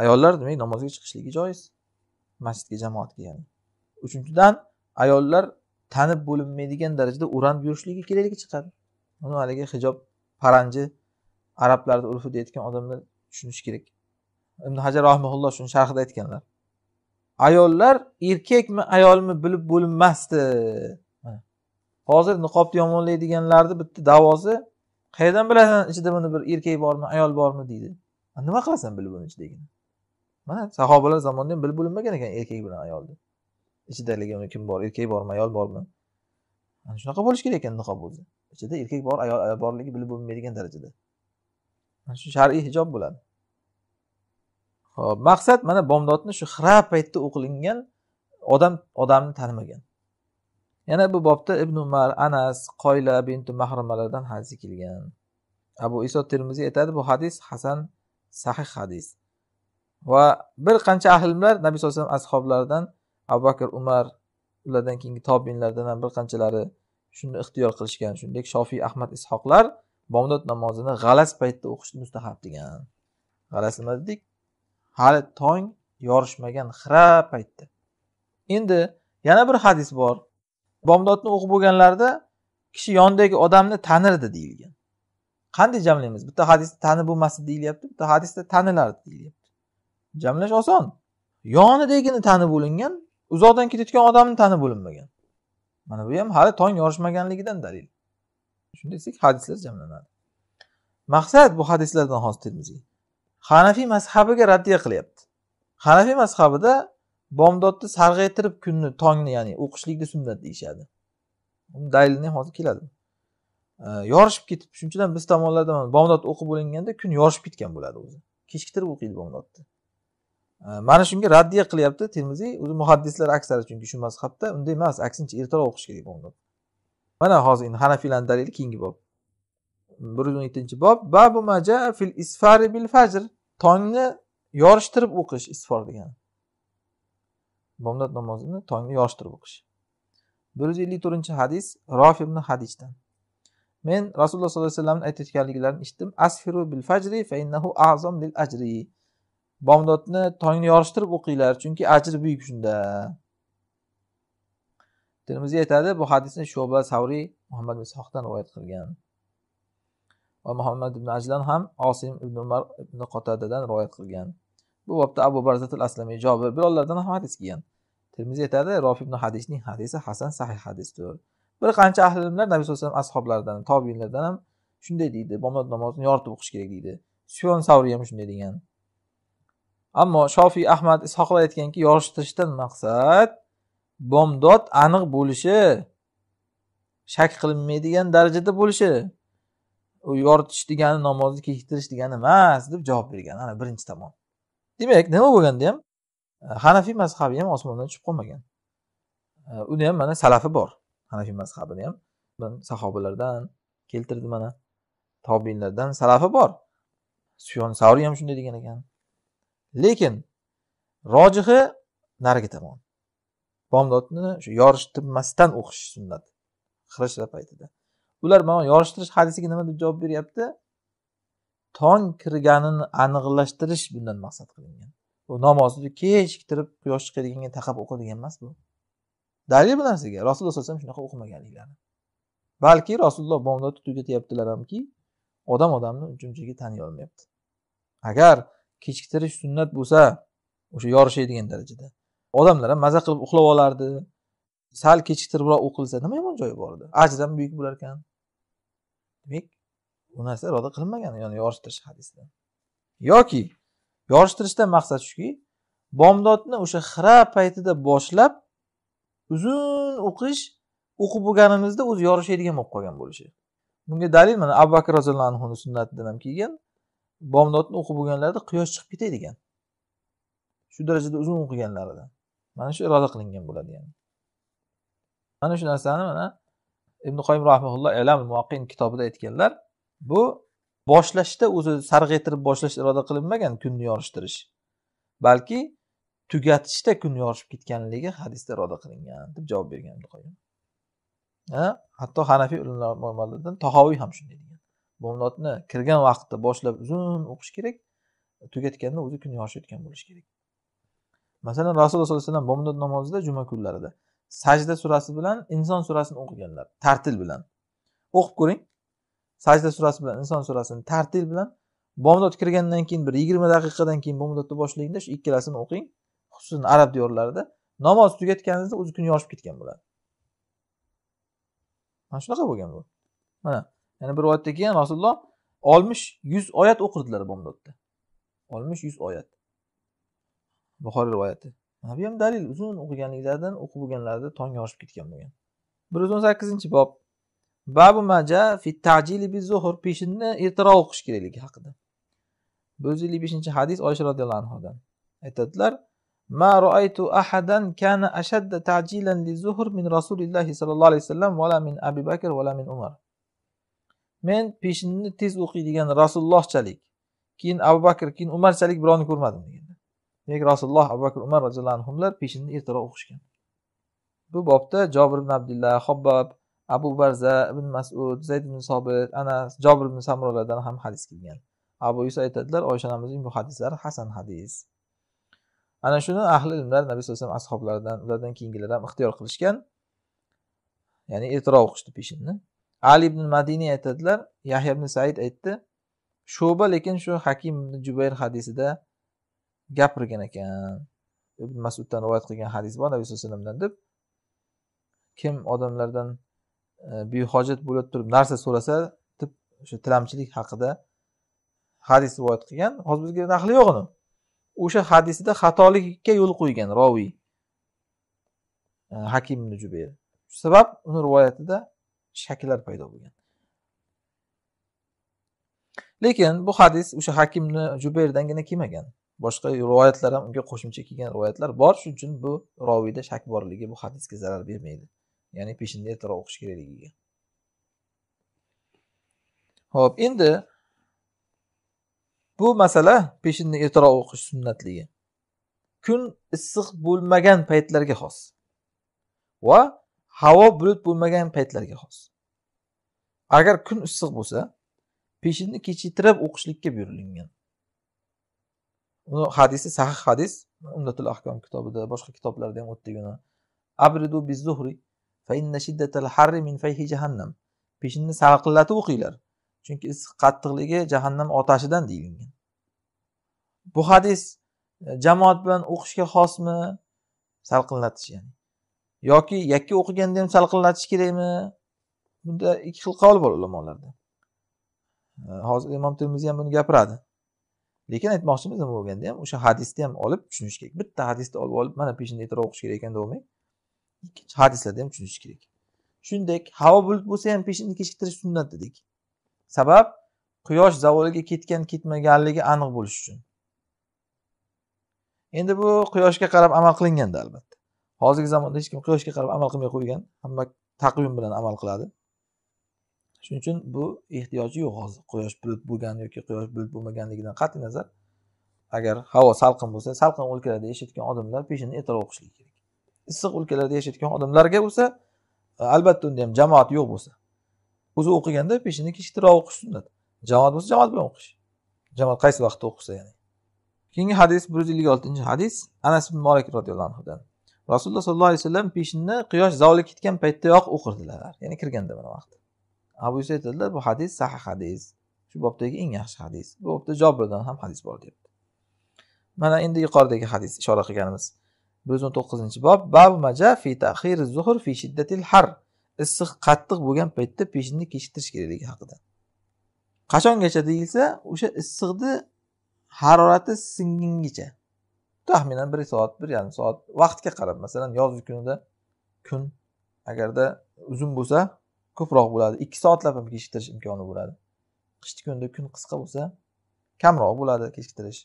Speaker 1: ayollar demak namozga chiqishligi joiz masjidga jamoatga ya'ni uchinchidan ayollar tanib bo'linmaydigan darajada o'ranib yurishligi kerakligi chiqadi uni haligi hijob paranji arablarda urfi deyayotgan odamlar tushunishi kerak ibn hajar rahmaulloh shuni sharhida aytganlar ayollar erkakmi ayolmi bilib bo'linmasdi hozir niqobni yomonlaydiganlarni bitta davosi qayerdan bilasan ichida buni bir erkak bormi ayol bormi deydi nima qilasan bilib uni ichidagini mana sahobalar zamonida ham bilib bo'linmagan ekan erkak bilan ayolni ichidaligi uni kim bor erkak bormi ayol bormi ana shunaqa bo'lishi kerak ekan niqob o'zi ichida erkak bor ayol ayol borligi bilib bo'lmaydigan darajada mana shu shar'iy hijob bo'ladi ho'p maqsad mana bomdodni shu xira paytda o'qilingan odam odamni tanimagan yana bu bobda ibn umar anas qoyla bintu mahrumalardan hadisi kelgan abu iso termiziy aytadi bu hadis hasan sahih hadis va bir qancha ahlimlar nabiy sallallohu alayhi vasallam ashoblaridan abu bakr umar ulardan keyingi tobinlardan ham bir qanchalari shuni ixtiyor qilishgan shuningdek shofiy ahmad ishoqlar bomdod namozini g'alas paytda o'qishni mustahab degan g'alas nima dedik hali tong yorishmagan xira paytda endi yana bir hadis bor bomdodni o'qib bo'lganlarida kishi yonidagi odamni tanirdi deyilgan qanday jamlaymiz bitta hadisda tanib bo'lmasdi deyilyapti bitta hadisda tanilardi deyilyapti jamlash oson yonidagini tanib bo'lingan uzoqdan ketayotgan odamni tani bo'linmagan mana bu ham hali tong yorishmaganligidan dalil shunday desak hadislar jamlanadi maqsad bu hadislardan hozir termiziy hanafiy mazhabiga raddiya qilyapti hanafiy mazhabida bomdodni sarg'aytirib kunni tongni ya'ni o'qishlikni sunnat deyishadi dalilini ham hozir keladi yorishib ketib ham biz tomonlarda bomdod o'qib bo'linganda kun yorishib ketgan bo'ladi o'zi kechiktirib o'qiydi bomdodni mana shunga raddiya qilyapti termiziy o'zi muhaddislar aksari chunki shu mazhabda unday emas aksincha ertaroq o'qish kerak bu mana hozir endi hanafiylarni dalili keyingi bob bir yuz o'n yettinchi bob babu maja fil isfari bil fajr tongni yorishtirib o'qish isfor degani bomdod namozini tongni yorishtirib o'qish bir yuz ellik to'rtinchi hadis rofi ibn hadisdan men rasululloh sollallohu alayhi vasallamni aytayotganliklarini eshitdim asfiru bil fajri fa innahu azam lil ajri bomdodni tongni yorishtirib o'qinglar chunki ajri buyuk shunda termiziy aytadi bu hadisni shoba savriy muhammad ibn rivoyat qilgan va muhammad ibn ajlan ham osim ibn umar ibn qotadadan rivoyat qilgan bu bobda abu barzatul aslamiy jobir birovlardan ham hadis kelgan termiziy aytadi rofi ibn hadisning hadisi hasan sahih hadisdir bir qancha ahli ilmlar nabiy sallallohu alayhi vasallam ashoblaridan tobiinlardan ham shunday deydi bomdod namozini yoritib o'qish kerak deydi savriy ham shunday degan ammo shofiy ahmad ishoqlar aytganki yorishtirishdan maqsad bomdod aniq bo'lishi shak qilinmaydigan darajada bo'lishi u yoritish degani namozni kechiktirish degani emas deb javob bergan ana birinchi tomon demak nima bo'lganda ham e, hanafiy mazhabi ham osmondan tushib qolmagan e, uni ham mana salafi bor hanafiy mazhabini ham man sahobalardan keltirdi mana tobinlardan salafi bor suyon savriy ham shunday degan ekan lekin rojihi narigi tomon bomdodni shu yorishtirmasdan o'qish sunnat qirishlar paytida ular mana yorishtirish hadisiga nima deb javob beryapti tong kirganini aniqlashtirish bundan maqsad qilingan bu namozni kechiktirib quyosh chiqadiganga taqab o'qi degan emas bu dalil bu narsaga rasululloh sallallohu alayhi vasallam shunaqa o'qimaganliklari balki rasululloh bomdodni tugatyaptilar hamki odam odamni uncha taniy olmayapti agar kechiktirish sunnat bo'lsa o'sha yorishadigan darajada odamlar ham maza qilib uxlab olardi sal kechiktiribroq o'qilsa nima yomon joyi bor edi ajri ham buyuk bo'lar ekan demak bu narsa iroda qilinmagan ya'ni yorishtirish hadisda yoki yorishtirishdan maqsad shuki bomdodni o'sha xira paytida boshlab uzun o'qish o'qib bo'lganimizda o'zi yorishadigan bo'lib qolgan bo'lishi bunga dalil mana abu bakr roziyallohu anhuni sunnatidan ham kelgan bomdodni o'qib bo'lganlarida quyosh chiqib ekan shu darajada uzun o'qiganlarida mana shu iroda qilingan bo'ladi ya'ni mana shu narsani mana ibn qoyim rahmaulloh alam muaqqin kitobida aytganlar bu boshlashda o'zi sarg'aytirib boshlash iroda qilinmagan kunni yorishtirish balki tugatishda kun yorishib ketganligi hadisda iroda qilingan deb javob bergan ibn hatto hanafiy ulamolardan tahoviy ham shunday degan bomdodni kirgan vaqtda boshlab uzun o'qish kerak tugatganda o'zi kun yoshi o'tgan bo'lishi kerak masalan rasululloh sollallohu alayhi vasallam bomdod namozida juma kunlarida sajda surasi bilan inson surasini o'qiganlar tartil bilan o'qib ko'ring sajda surasi bilan inson surasini tartil bilan bomdod kirgandan keyin bir yigirma daqiqadan keyin bomdodni boshlangda shu ikkalasini o'qing xususan arab diyorlarida namoz tugatganingizda o'zi kun yoshib ketgan bo'ladi mana shunaqa bo'lgan bu mana yana bir oyatda keyin rasululloh oltmish yuz oyat o'qirdilar bomdodda oltmish yuz oyat buxoriy rivoyati bu ham dalil uzun o'qiganliklaridan o'qib bo'lganlarida tong yorishib ketgan bo'lgan bir yuz o'n sakkizinchi bob babu maja fi tajili bi zuhr peshinni ertaroq o'qish kerakligi haqida bir yuz ellik beshinchi hadis oysha roziyallohu anhudan aytadilar ma ro'aytu ahadan kana ashadda tajilan li zuhr min الله صلى alayhi vasallam vala min abi bakr vala min umar men peshinni tez o'qiydigan rasulullohchalik keyin abu bakr keyin umarchalik birovni ko'rmadim degan demak rasululloh abu bakr umar roziyallohu anhular peshinni ertaroq o'qishgan bu bobda jobir ibn abdullah hobbob abu barza ibn masud zayd ibn sobir anas jobir ibn samrolardan ham hadis kelgan abu yusa aytadilar oysha onamizning bu hadislari hasan hadis ana shuni ahli ilmlar nabiy sallallohu alayhi vasallam ashoblaridan ulardan keyingilar ham ixtiyor qilishgan ya'ni ertaroq o'qishdi peshinni ali ibn madiniy aytadilar yahya ibn said aytdi sho'ba lekin shu hakim ibn jubayr hadisida gapirgan ekan ibn masuddan rivoyat qilgan hadis bor nabiy sallallohu alayhi vasallamdan deb kim odamlardan e, behojat bo'lib turib narsa so'rasa deb o'sha tilamchilik haqida hadis rivoyat qilgan hozir bizga naqli yo'q uni o'sha hadisida xatolikka yo'l qo'ygan roviy e, hakim ibn jubayr shu sabab uni rivoyatida shakllar paydo bo'lgan lekin bu hadis o'sha hakimni juberdangina kelmagan boshqa rivoyatlar ham unga qo'shimcha kelgan rivoyatlar bor shuning uchun bu roviyda shak borligi bu hadisga zarar bermaydi ya'ni peshinda ertaroq o'qish kerakligiga ho'p endi bu masala peshinni ertaroq o'qish sunnatligi kun issiq bo'lmagan paytlarga xos va havo bulut bo'lmagan paytlarga xos agar kun issiq bo'lsa peshinni kechiktirib o'qishlikka buyurilgan uni hadisi sahih hadis umdatul ahkom kitobida boshqa kitoblarda ham o'tdigina abridu bizzuhri fa inna harri min fayhi jahannam peshinni salqinlatib o'qinglar chunki issiq qattiqligi jahannam otashidan deyilgan bu hadis e, jamoat bilan o'qishga xosmi salqinlatish ya'ni yoki yakka o'qiganda ham salqinlatish kerakmi bunda ikki xil qavl bor ulamolarda hozir imom termiziy ham buni gapiradi lekin aytmoqchimiz nima bo'lganda ham o'sha hadisni ham olib tushunish kerak bitta hadisni olib olib mana peshinda ertaroq o'qish kerak ekan deolmay ikkinchi hadislarni ham tushunish kerak shuningdek havo bulut bo'lsa ham peshinni kechiktirish sunnat dedik sabab quyosh zavoliga ketgan ketmaganligi aniq bo'lishi uchun endi bu quyoshga qarab amal qilinganda albatta hozirgi zamonda hech kim quyoshga qarab amal qilmay qo'ygan hamma taqvim bilan amal qiladi shuning uchun bu ehtiyoji yo'q hozir quyosh bulut bo'lgan yoki quyosh bulut bo'lmaganligidan qat'iy nazar agar havo salqin bo'lsa salqin o'lkalarda yashayotgan odamlar peshinni ertaroq o'qishligi kerak issiq o'lkalarda yashayotgan odamlarga bo'lsa e, albatta unda ham jamoat yo'q bo'lsa o'zi o'qiganda peshinni kechiktiroq o'qish sunnat jamoat bo'lsa jamoat bilan o'qish jamoat qaysi vaqtda o'qisa ya'ni keyingi hadis bir yuz ellik oltinchi hadis anas ibn molik roziyallohu anhudan rasululloh sollallohu alayhi vasallam peshinni quyosh zovli ketgan paytdayoq o'qirdilar ya'ni kirganda bir vaqt abu yusuf aytadilar bu hadis sahih hadis shu bobdagi eng yaxshi hadis bu bobda jobirdan ham hadis bor deyapti mana endi yuqoridagi hadis ishora qilganimiz bir yuz o'n to'qqizinchi bob babu maja fi tahir zuhr fi shiddatil har issiq qattiq bo'lgan paytda peshinni kechiktirish kerakligi haqida qachongacha deyilsa o'sha issiqni harorati singingacha taxminan bir soat bir yarim soat vaqtga qarab masalan yozgi kunida kun agarda uzun bo'lsa ko'proq bo'ladi ikki soatlab ham kechiktirish imkoni bo'ladi qishki kunda kun qisqa bo'lsa kamroq bo'ladi kechiktirish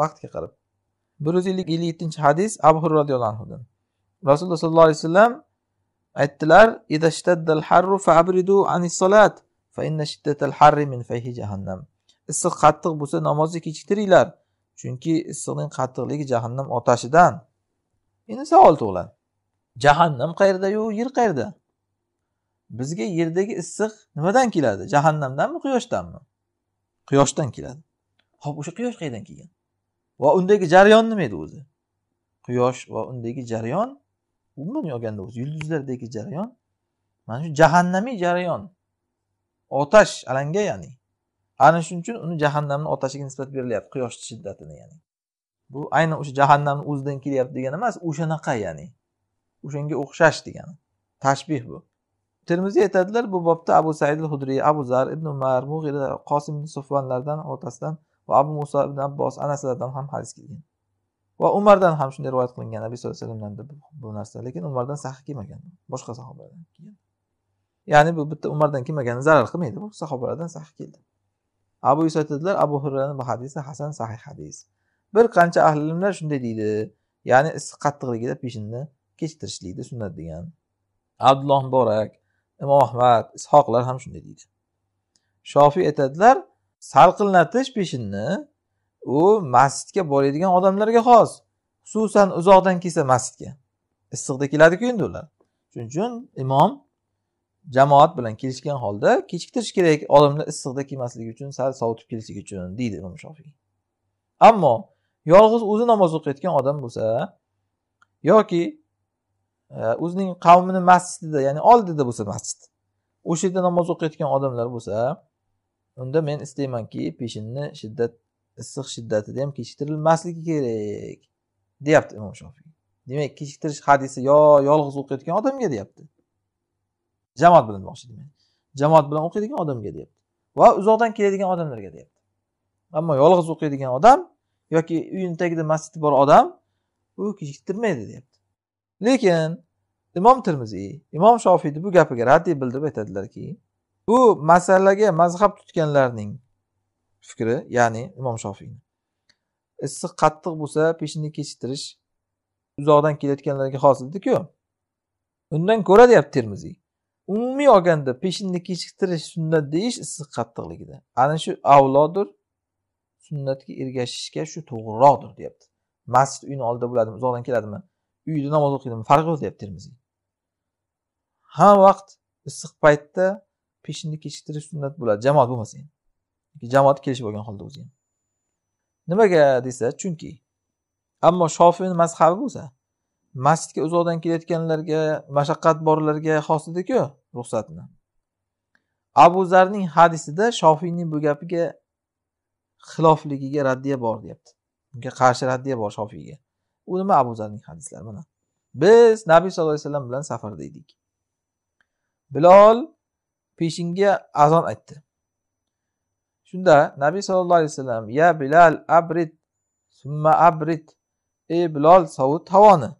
Speaker 1: vaqtga qarab bir yuz ellik ellik yettinchi hadis abu hurra roziyallohu anhudan rasululloh sollallohu alayhi vasallam aytdilar harru fabridu anis solat fa inna shiddatal harri min fayhi jahannam issiq qattiq bo'lsa namozni kechiktiringlar chunki issiqning qattiqligi jahannam otashidan endi savol tug'iladi jahannam qayerdayu yer qayerda bizga yerdagi issiq nimadan keladi jahannamdanmi quyoshdanmi quyoshdan keladi ho'p o'sha quyosh qayerdan kelgan va undagi jarayon nima edi o'zi quyosh va undagi jarayon umuman olganda o'zi yulduzlardagi jarayon mana shu jahannamiy jarayon otash alanga ya'ni ana shuning uchun uni jahannamni otashiga nisbat berilyapti quyoshni shiddatini ya'ni bu aynan o'sha jahannamni o'zidan kelyapti degani emas o'shanaqa ya'ni o'shanga o'xshash degani tashbih bu termiziy aytadilar bu bobda abu said hudriy abu zar ibn umar mug'ira qosim ibn sufvanlardan otasidan va abu muso ibn abbos anasilardan ham hadis kelgan va umardan ham shunday rivoyat qilingan nabiy sallallohu alayhi vasallamdan bu, bu narsa lekin umardan sahih kelmagan boshqa sahobalardan kelgan ya'ni bu bitta umardan kelmagani zarar qilmaydi bu sahobalardan sahih keldi abu yusuf aytadilar abu hurrani bu hadisi hasan sahih hadis bir qancha ahli ilmlar shunday deydi ya'ni issiq qattiqligida peshinni kechiktirishlikni sunnat degan abdulloh muborak imom ahmad ishoqlar ham shunday deydi shofiy aytadilar salqinlatish peshinni u masjidga boradigan odamlarga xos xususan uzoqdan kelsa masjidga issiqda keladiku endi ular shuning uchun imom jamoat bilan kelishgan holda kechiktirish kerak odamlar issiqda kelmasligi uchun sal sovutib kelishligi uchun deydi imom shofiy ammo yolg'iz o'zi namoz o'qiyotgan odam bo'lsa yoki e, o'zining qavmini masjidida ya'ni oldida bo'lsa masjid o'sha yerda namoz o'qiyotgan odamlar bo'lsa unda men istaymanki peshinni shiddat issiq shiddatida ham kechiktirilmasligi kerak deyapti imom shofiy demak kechiktirish hadisi yo yolg'iz o'qiyotgan odamga deyapti jamoat bilan demoqchi edim jamoat bilan o'qiydigan odamga deyapti va uzoqdan keladigan odamlarga deyapti ammo yolg'iz o'qiydigan odam yoki uyini tagida masjid bor odam u kechiktirmaydi deyapti lekin imom termiziy imom shofiyni bu gapiga raddiy bildirib aytadilarki bu masalaga mazhab tutganlarning fikri ya'ni imom shofiyni issiq qattiq bo'lsa peshinni kechiktirish uzoqdan kelayotganlarga xos ediku undan ko'ra deyapti termiziy umumiy olganda peshinni kechiktirish sunnat deyish issiq qattiqligida ana shu avlodir sunnatga ergashishga shu to'g'riroqdir deyapti masjid uyni oldida bo'ladimi uzoqdan keladimi uyda namoz o'qiydimi farqi yo'q deyapti termiziy hamma vaqt issiq paytda peshinni kechiktirish sunnat bo'ladi jamoat bo'lmasa ham jamoat kelishib olgan holda o'zi ham nimaga desa chunki ammo shofiyni mazhabi bo'lsa masjidga uzoqdan kelayotganlarga mashaqqat borlarga xos ediku ruxsatni abu zarning hadisida shofiyning bu gapiga xilofligiga raddiya bor deyapti unga qarshi raddiya bor shofiyga u nima abu zarning hadislari mana biz nabiy sallallohu alayhi vasallam bilan safarda edik bilol peshinga azon aytdi shunda nabiy sallallohu alayhi vasallam ya bilal abrid summa abrid ey bilol sovut havoni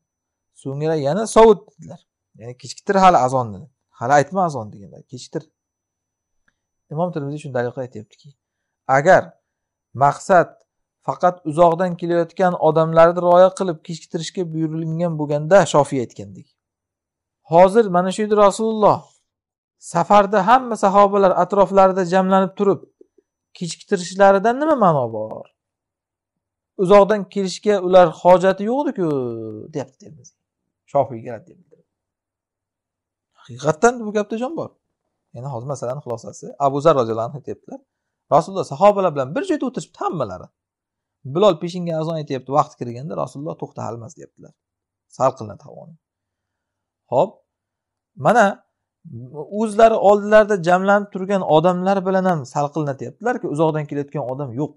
Speaker 1: so'ngra yana sovut dedilar ya'ni kechiktir hali azonni hali aytma azon deganlar kechiktir imom termiziy shuni qilib aytyaptiki agar maqsad faqat uzoqdan kelayotgan odamlarni rioya qilib kechiktirishga buyurilgan bo'lganda shofiy aytgandek hozir mana shu yerda rasululloh safarda hamma sahobalar atroflarida jamlanib turib kechiktirishlaridan nima ma'no bor uzoqdan kelishga ular hojati yo'q ediku deyapti termiziy shofiyga raddiya bildirdi haqiqatdan bu gapda jon bor endi hozir masalani xulosasi abu zar roziyallohu anhu aytyaptilar rasululloh sahobalar bilan bir joyda o'tirishibdi hammalari bilol peshinga azon aytyapti vaqti kirganda rasululloh to'xta halmas deyaptilar qilinadi havoni ho'p mana o'zlari oldilarida jamlanib turgan odamlar bilan ham salqinlatyaptilarki uzoqdan kelayotgan odam yo'q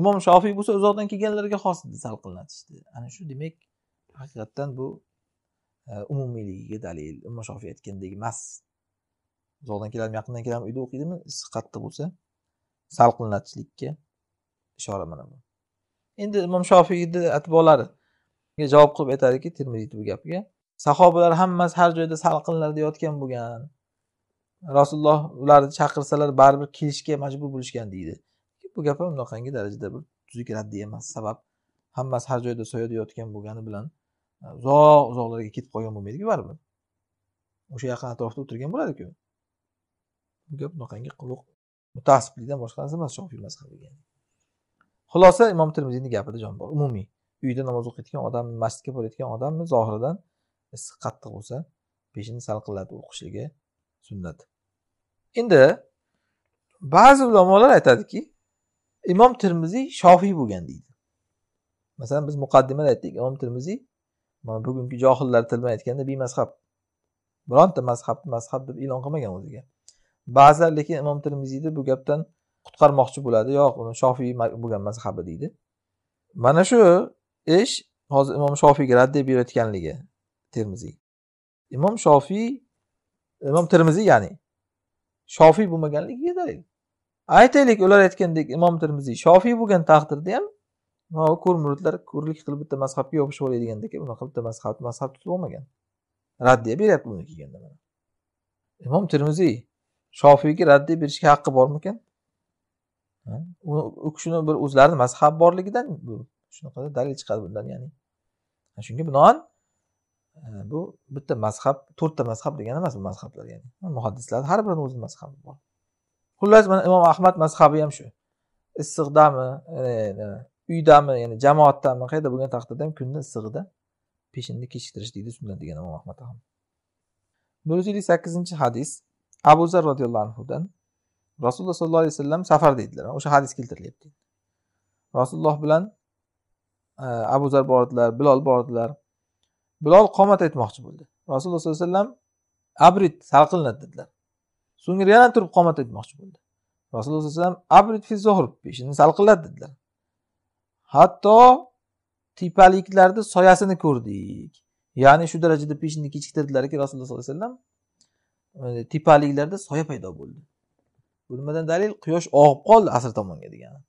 Speaker 1: imom shofiy bo'lsa uzoqdan kelganlarga xos salqinlatishdi ana shu demak haqiqatdan bu e, umumiyligiga dalil imom shofiy aytgandek emas uzoqdan keladimi yaqindan keladimi uyda o'qiydimi issiq qattiq bo'lsa salqinlatishlikka ishora mana bu endi imom shofiyni atbolari javob qilib aytadiki termiziy bu gapga sahobalar hammasi har joyda salqinlarda yotgan bo'lgan rasululloh ularni chaqirsalar baribir kelishga majbur bo'lishgan deydi bu gaplar unaqangi darajada bir tuzuk raddiy emas sabab hammasi har joyda soyada yotgan bo'lgani bilan e, uzoq uzoqlarga ketib qolgan bo'lmaydiku baribir o'sha yaqin atrofda o'tirgan bo'ladiku bu gap unaqangi qulluq mutaassiblikdan boshqa narsa emas shofiy mazhab degan xulosa imom termiziyni gapida jon bor umumiy uyda namoz o'qiyotgan odam masjidga borayotgan odammi zohiridan issiq qattiq bo'lsa sal salqinlatib o'qishligi sunnat endi ba'zi ulamolar aytadiki imom termiziy shofiy bo'lgan deydi masalan biz muqaddimada aytdik imom termiziy mana bugungi johillar til bilan aytganda bemazhab bironta mazhabni mazhab deb e'lon qilmagan o'ziga ba'zilar lekin imom termiziyni bu gapdan qutqarmoqchi bo'ladi yo'q uni shofiy bo'lgan mazhabi deydi mana shu ish hozir imom shofiyga raddiya berayotganligi termiziy imom shofiy imom termiziy ya'ni shofiy bo'lmaganligiga dalil aytaylik ular aytgandek imom termiziy shofiy bo'lgan taqdirda ham mana ko'r muridlar ko'rlik qilib bitta mazhabga yopishib oladigandek unaqa bitta mazhab mazhab tutib olmagan raddiya beryapti bunga kelganda mana imom termiziy shofiyga raddiya berishga haqqi bormikan u kishini bir o'zlarini mazhab borligidan bu shunaqa dalil chiqadi bundan ya'ni shunga binoan e, bu bitta mazhab to'rtta mazhab degani emas bu mazhablar ya'ni muhaddislarni har birini o'zini mazhabi bor xullas mana imom ahmad mazhabi ham shu issiqdami e, e, uydami ya'ni jamoatdami qayerda bo'lgan taqdirda ham kunni issig'ida peshinni kechiktirish deydi sunnat degan imom ahmad ham bir yuz ellik sakkizinchi hadis abu zar roziyallohu anhudan rasululloh sollallohu alayhi vasallam safarda edilar o'sha hadis keltirilyapti rasululloh bilan e, abu zar bordilar bilol bordilar bilol qomat aytmoqchi bo'ldi rasululloh sollallohu alayhi vasallam abrid salqinladi dedilar so'ngra yana turib qomat aytmoqchi bo'ldi rasululloh sallallohu abrid vasallam peshini sal qiladi dedilar hatto tepaliklarni soyasini ko'rdik ya'ni shu darajada peshinni kechiktirdilarki rasululloh sollallohu alayhi vasallam e, tepaliklarda soya paydo bo'ldi bu nimadan dalil quyosh og'ib qoldi asr tomonga degani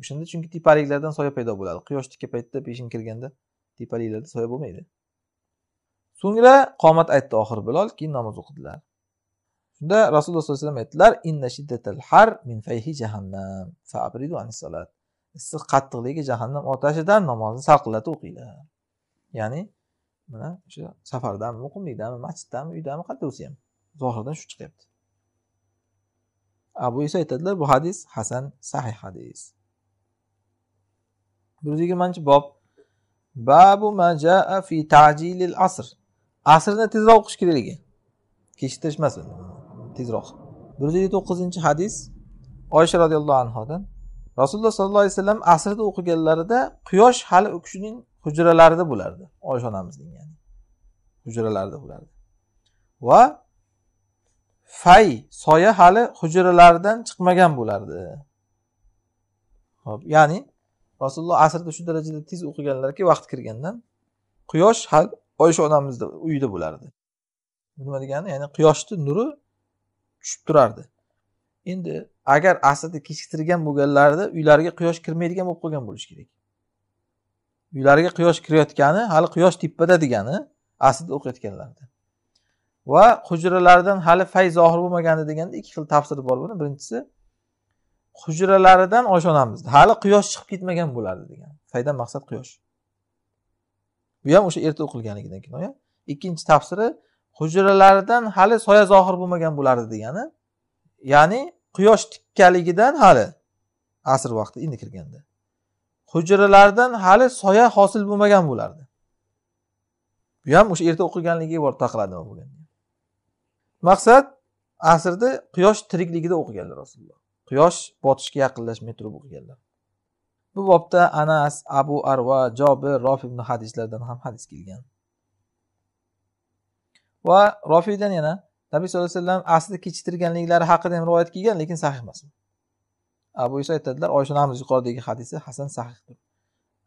Speaker 1: o'shanda chunki tepaliklardan soya paydo bo'ladi quyosh tikka paytda peshin kirganda tepaliklarda soya bo'lmaydi so'ngra qomat aytdi oxiri bilol keyin namoz o'qidilar shunda rasululloh sollallohu alayhi vasallam aytdilar inna shiddatal har min fayhi jahannam fa abridu salat issiq qattiqligi jahannam otashidan namozni salqinlatib o'qinglar ya'ni mana o'sha safardami muqimlikdami masjiddami uydami qayerda bo'lsa ham zohirdan shu chiqyapti abu isa aytadilar bu hadis hasan sahih hadis bir yuz yigirmanchi bob babu ma jaa fi tajilil asr asrni tezroq o'qish kerakligi emas tezroq bir yuz ellik to'qqizinchi hadis oysha roziyallohu anhudan rasululloh sollallohu alayhi vasallam asrda o'qiganlarida quyosh hali u kishining hujralarida bo'lardi oysha onamizning ya'ni hujralarida bo'lardi va fay soya hali hujralaridan chiqmagan bo'lardi ya'ni rasululloh asrda shu darajada tez o'qiganlarki vaqt kirgandan quyosh hali oysha onamizni uyida bo'lardi nima degani ya'ni quyoshni nuri tushib turardi endi agar aslida kechiktirgan bo'lganlarida uylariga quyosh kirmaydigan bo'lib qolgan bo'lishi kerak uylariga quyosh kirayotgani hali quyosh tepada degani aslida o'qiyotganlarida va hujralaridan hali fayz zohir bo'lmagandi deganda ikki xil tafsir bor buni birinchisi hujralaridan oshonamiz hali quyosh chiqib ketmagan bo'lardi degan faydan maqsad quyosh bu ham o'sha erta o'qilganligidan kinoya ikkinchi tafsiri hujralaridan hali soya zohir bo'lmagan bo'lardi degani ya'ni quyosh tikkaligidan hali asr vaqti endi kirganda hujralardan hali soya hosil bo'lmagan bo'lardi bu ham o'sha erta o'qiganligiga borib taqiladi nima bo'lgan maqsad asrda quyosh tirikligida o'qiganlar rasululloh quyosh botishga yaqinlashmay turib o'qiganlar bu bobda anas abu arva jobir rofi ibn hadislardan ham hadis kelgan va rofiydan yana nabiy sallallohu alayhi vasallam asli kechiktirganliklari haqida ham rivoyat kelgan lekin sahih emas abu iso aytadilar oysha onamiz yuqoridagi hadisi hasan sahihdir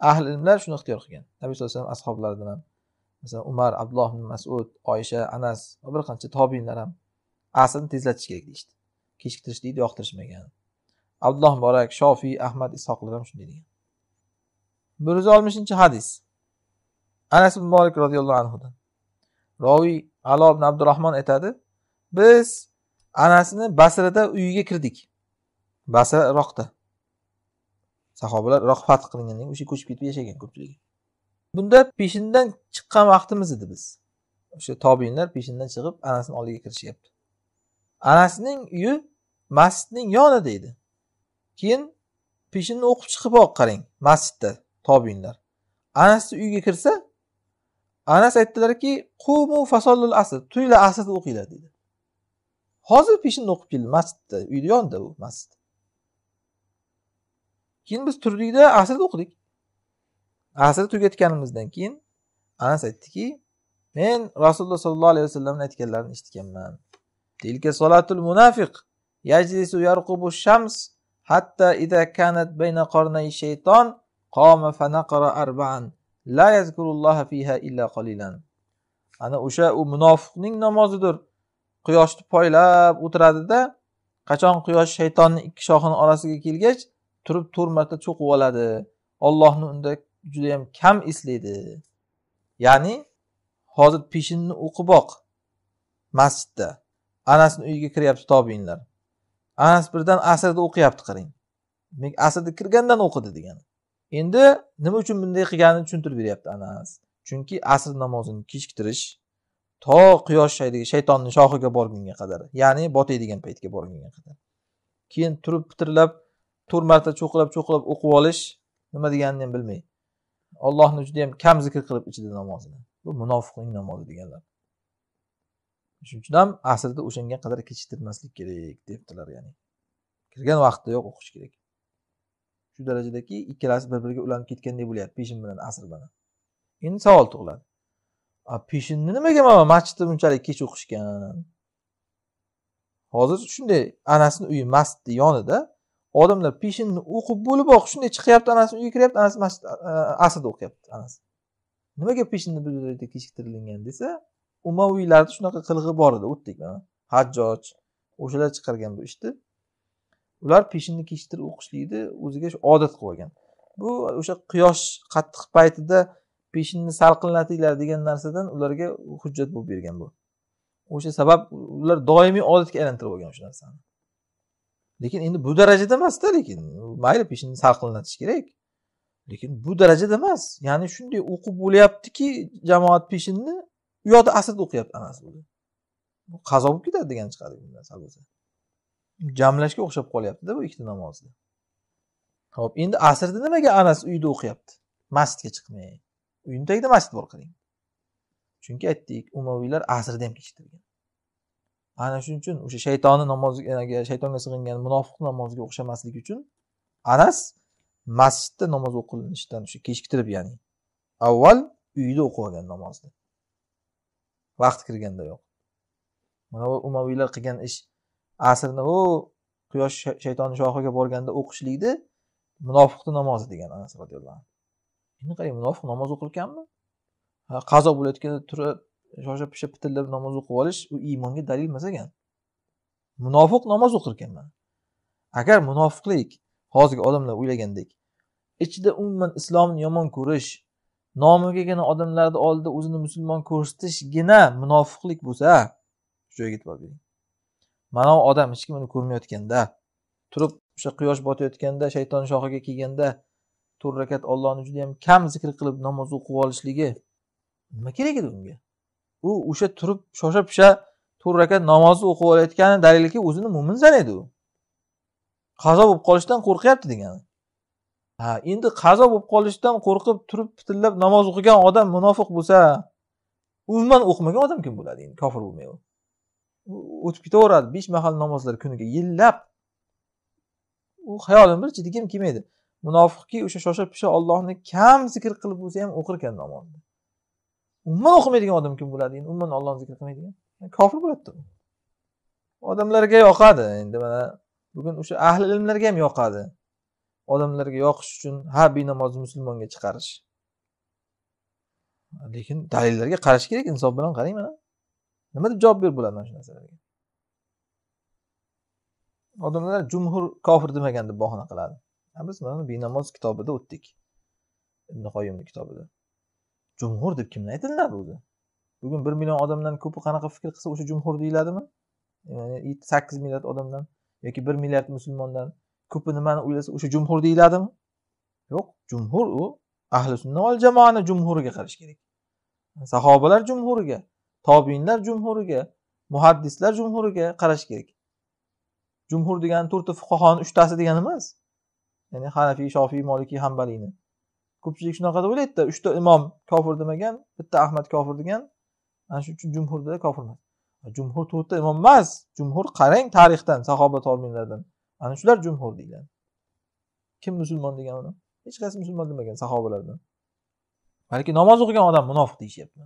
Speaker 1: ahli ilmlar shuni ixtiyor qilgan nabiy sallallohu alayhi vasallam ashoblaridan ham masalan umar abdulloh ibn masud oysha anas va bir qancha tobiinlar ham aslni tezlatish kerak deyishdi kechiktirish deydi yoqtirishmagan abdulloh muborak shofiy ahmad ishoqlar ham shunday degan bir yuz oltmishinchi hadis anas ibn molik roziyallohu anhudan roviy alo ibn abdurahmon aytadi biz anasini basrada uyiga kirdik basra iroqda sahobalar iroq fath qilingandan keyin o'sha ko'chib ketib yashagan ko'pchiligi bunda peshindan chiqqan vaqtimiz edi biz o'sha tobinlar peshindan chiqib anasini oldiga kirishyapti anasining uyi masjidning yonida edi keyin peshinni o'qib chiqib qarang masjidda tobinlar anasi uyga kirsa anas aytdilarki qumu fasolul asr tuyla asrni o'qinglar dedi hozir peshinni o'qib keldi masjidda uyni yonida u masjid keyin biz turdikda asrni o'qidik asrni tugatganimizdan keyin anas aytdiki men rasululloh sollallohu alayhi vasallamni aytganlarini eshitganman tilka solatul munafiq yajlisu yarqubu shams hatta ida kanat bayna qornay shayton qoma fanaqara arba'an Ana o'sha u munofiqning namozidir. Quyoshni poylab o'tiradida qachon quyosh shaytonni ikki shoxini orasiga kelgach turib to'rt marta cho'qib oladi. ollohni unda judayam kam eslaydi. Ya'ni hozir peshinni o'qib oq masjidda. Anasni uyiga kiryapti tobinlar. Anas birdan asrda o'qiyapti qarang. Asrda kirgandan o'qidi degani. endi nima uchun bunday qilganini tushuntirib beryapti anas chunki asr namozini kechiktirish to quyosh shaytonni shoxiga borgunga qadar ya'ni botadigan paytga borgunga qadar keyin turib pitirlab to'rt marta cho'qilab cho'qilab o'qib olish nima deganini ham bilmay ollohni judayam kam zikr qilib ichida namozini bu munofiqning namozi deganlar shuning uchun ham aslida o'shanga qadar kechiktirmaslik kerak debdilar ya'ni kirgan vaqtdayoq o'qish kerak shu darajadaki ikkalasi bir biriga ulanib ketgandek bo'lyapti peshin bilan asr bilan endi savol tug'iladi peshinni nimaga mana masjidda bunchalik kech o'qishgan hozir shunday anasini uyi masjidni yonida odamlar peshinni o'qib bo'liboq shunday chiqyapti anasini uyiga kiryapti anasi masjid asrda o'qiyapti anasi nimaga peshinni bu darajada kechiktirilgan desa umaviylarni shunaqa qilig'i bor edi o'tdik hajjoj o'shalar chiqargan bu ishni ular peshinni kechiktirib o'qishlikni o'ziga shu odat qilib olgan bu o'sha quyosh qattiq paytida peshinni salqinlatinglar degan narsadan ularga hujjat bo'lib bergan bu o'sha sabab ular doimiy odatga aylantirib olgan o'sha narsani lekin endi bu darajada emasda lekin mayli peshinni salqinlatish kerak lekin bu darajada emas ya'ni shunday o'qib bo'lyaptiki jamoat peshinni u yoqda aslida o'qiyapti anasi qazo bo'lib ketadi degan chiqadi bundan bo'lsa jamlashga o'xshab qolyaptida bu ikkita namozni ho'p endi asrda nimaga anas uyda o'qiyapti masjidga chiqmay uyni tagida masjid bor qiling chunki aytdik umaviylar asrda ham kechiktirgan ana shuning uchun o'sha shaytonni namozga shaytonga sig'ingan munofiq namoziga o'xshamasligi uchun anas masjidda namoz o'qilishdan o'sha kechiktirib ya'ni avval uyda o'qib olgan namozni vaqti kirgandayoq mana bu umaviylar qilgan ish asrni u quyosh shaytonni shoxiga borganda o'qishlikni munofiqni namozi degan anas roziyallohu anhu endi qarang munofiq namoz o'qirkanmi qazo bo'layotganda turib shosha pisha pitillab namoz o'qib olish u iymonga dalil emas ekan munofiq namoz o'qir ekan mana agar munofiqlik hozirgi odamlar o'ylagandek ichida umuman islomni yomon ko'rish nomigagina odamlarni oldida o'zini musulmon ko'rsatishgina munofiqlik bo'lsa shu joyga e'tibor bering manavi odam hech kim uni ko'rmayotganda turib o'sha quyosh botayotganda shayton shoxiga kelganda to'rt rakat ollohni judayam kam zikr qilib namoz o'qib olishligi nima kerak edi unga u o'sha turib shosha pisha to'rt rakat namozni o'qib olayotgani dalilki o'zini mo'min sanaydi u qazo bo'lib qolishdan qo'rqyapti degani ha endi qazo bo'lib qolishdan qo'rqib turib pitillab namoz o'qigan odam munofiq bo'lsa umuman o'qimagan odam kim bo'ladi endi kofir bo'lmay o'tib ketaveradi besh mahal namozlar kuniga yillab u xayolim bir ham kelmaydi munofiqki o'sha shosha pisha ollohni kam zikr qilib bo'lsa ham o'qir ekan namozni umuman o'qimaydigan odam kim bo'ladi endi umuman ollohni zikr qilmaydigan kofir bo'ladida odamlarga yoqadi endi mana bugun o'sha ahli ilmlarga ham yoqadi odamlarga yoqish uchun ha benamoz musulmonga chiqarish lekin dalillarga qarash kerak insof bilan qarang mana nima deb javob berib bo'ladi mana shu narsalarga odamlar jumhur kofir demagan deb bahona qiladi biz mana binamoz kitobida o'tdik ibn qoyimni kitobida jumhur deb kimni aytilinadi o'zi bugun bir million odamdan ko'pi qanaqa fikr qilsa o'sha jumhur deyiladimi ya'ni sakkiz milliard odamdan yoki bir milliard musulmondan ko'pi nimani o'ylasa o'sha jumhur deyiladimi yo'q jumhur u ahli sunna val jamoani jumhuriga qarash kerak sahobalar jumhuriga tobiinlar jumhuriga muhaddislar jumhuriga qarash kerak jumhur degani to'rtta fuqahoni uchtasi degani emas ya'ni hanafiy shofiy molikiy hambaliyni ko'pchilik shunaqa deb o'ylaydida uchta imom kofir demagan bitta ahmad kofir degan ana shuning uchun jumhurda kofir emas jumhur to'rtta imom emas jumhur qarang tarixdan sahoba tobiinlardan ana shular jumhur deyiladi kim musulmon degan uni hech qaysi musulmon demagan sahobalardan balki namoz o'qigan odam munofiq deyishyapti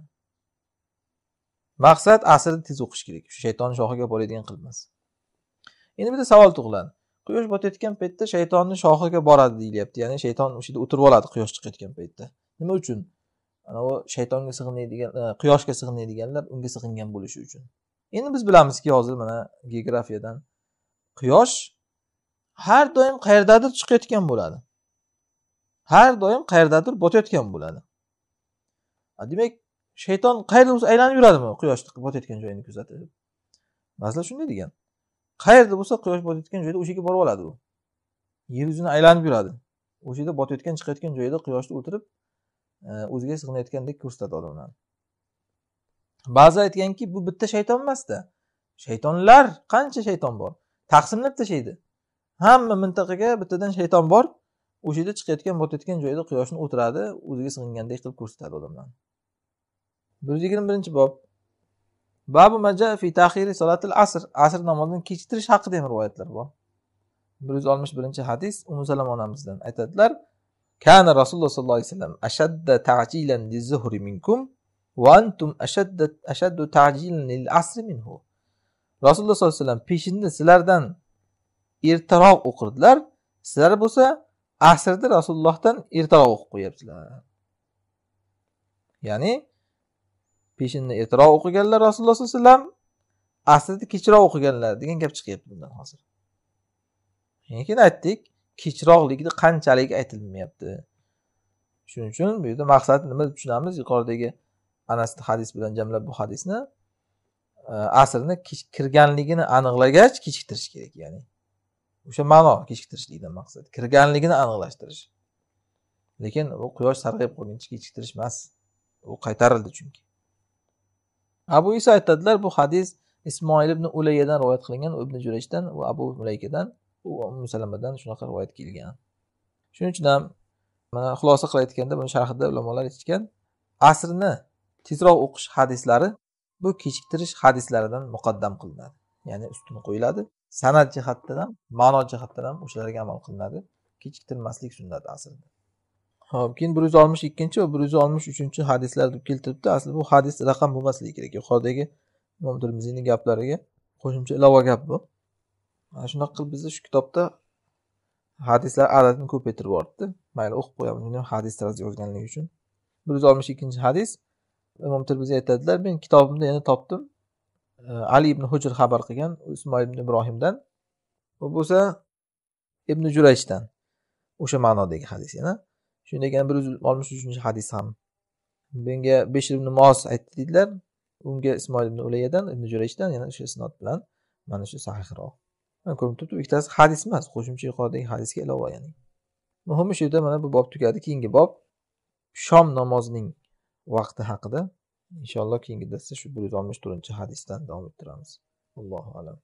Speaker 1: maqsad asrni tez o'qish kerak shaytonni shoxiga boradigan qilmas endi bitta savol tug'iladi quyosh botayotgan paytda shaytonni shoxiga boradi deyilyapti ya'ni shayton o'sha yerda o'tirib oladi quyosh chiqayotgan paytda nima uchun anavi shaytonga sig'inadigan e, quyoshga sig'inadiganlar unga sig'ingan bo'lishi uchun endi biz bilamizki hozir mana geografiyadan quyosh har doim qayerdadir chiqayotgan bo'ladi har doim qayerdadir botayotgan bo'ladi demak shayton qayerda bo'lsa aylanib yuradimi quyoshni botayotgan joyini kuzatib masalan shunday degan qayerda bo'lsa quyosh botayotgan joyda o'sha yerga borib oladi u yer yuzini aylanib yuradi o'sha yerda botayotgan chiqayotgan joyida quyoshda o'tirib e, o'ziga sig'inayotgandek ko'rsatadi odamlarni ba'zi aytganki bu bitta shayton emasda shaytonlar qancha shayton bor taqsimlab tashlaydi hamma mintaqaga bittadan shayton bor o'sha yerda chiqayotgan botayotgan joyida quyoshni o'tiradi o'ziga sig'ingandek qilib ko'rsatadi odamlarni bir yuz yigirma birinchi bob babu maja fi tahiri solatil asr asr namozini kechiktirish haqida ham rivoyatlar bor bir yuz oltmish birinchi hadis umu salom onamizdan aytadilar kana rasululloh sollallohu alayhi vasallam ashadda tajilan zuhri minkum va antum ashadda ashaddu tajilan lil asri minhu rasululloh sollallohu alayhi vasallam peshinni sizlardan ertaroq o'qirdilar sizlar bo'lsa asrni rasulullohdan ertaroq o'qib qo'yapsizlar ya'ni peshinni ertaroq o'qiganlar rasululloh sallallohu alayhi vasallam aslida kechroq o'qiganlar degan gap chiqyapti bundan hozir lekin aytdik kechroqlikni qanchalik aytilmayapti shuning uchun bu yerda maqsad nima deb tushunamiz yuqoridagi anas hadis bilan jamlab bu hadisni e, asrni kirganligini aniqlagach kechiktirish kerak ya'ni o'sha ma'no kechiktirishlikdan maqsad kirganligini aniqlashtirish lekin u quyosh sarg'ayib qolguncha kechiktirish emas u qaytarildi chunki abu iso aytadilar bu hadis ismoil ibn ulayadan rivoyat qilingan ibn jurajdan va abu mulaykadan u musalamadan shunaqa rivoyat kelgan shuning uchun ham mana xulosa qilib aytganda buni sharhida ulamolar aytishgan asrni tezroq o'qish hadislari bu kechiktirish hadislaridan muqaddam qilinadi ya'ni ustun qo'yiladi san'at jihatdan ham ma'no jihatdan ham o'shalarga amal qilinadi kechiktirmaslik sunnat asrni ho'p keyin bir yuz oltmish ikkinchi va bir yuz oltmish uchinchi hadislar deb keltiribdi asli bu hadis raqam bo'lmasligi kerak yuqoridagi imom termiziyni gaplariga qo'shimcha ilova gap bu mana shunaqa qilib bizni shu kitobda hadislar adadini ko'paytirib yuboribdi mayli o'qib qo'yamiz uni hadis tarzda yozganligi uchun bir yuz oltmish ikkinchi hadis imom termiziy aytadilar men kitobimda yana topdim ali ibn hujr xabar qilgan ismoil ibn ibrohimdan u bo'lsa ibn jurayshdan o'sha ma'nodagi hadis yana shunda ekan bir yuz oltmish uchinchi hadis ham bunga besh ibn mos aytdi deydilar unga ismoil ibn ulayadan ibn juraychdan yana o'sha isnot bilan mana shu sahihroq ko'rinib turibdi ikkitasi hadis emas qo'shimcha yuqoridagi hadisga ilova ya'ni muhimi shu yerda mana bu bob tugadi keyingi bob shom namozining vaqti haqida inshaalloh keyingi darsda shu bir yuz oltmish to'rtinchi hadisdan davom ettiramiz allohu alam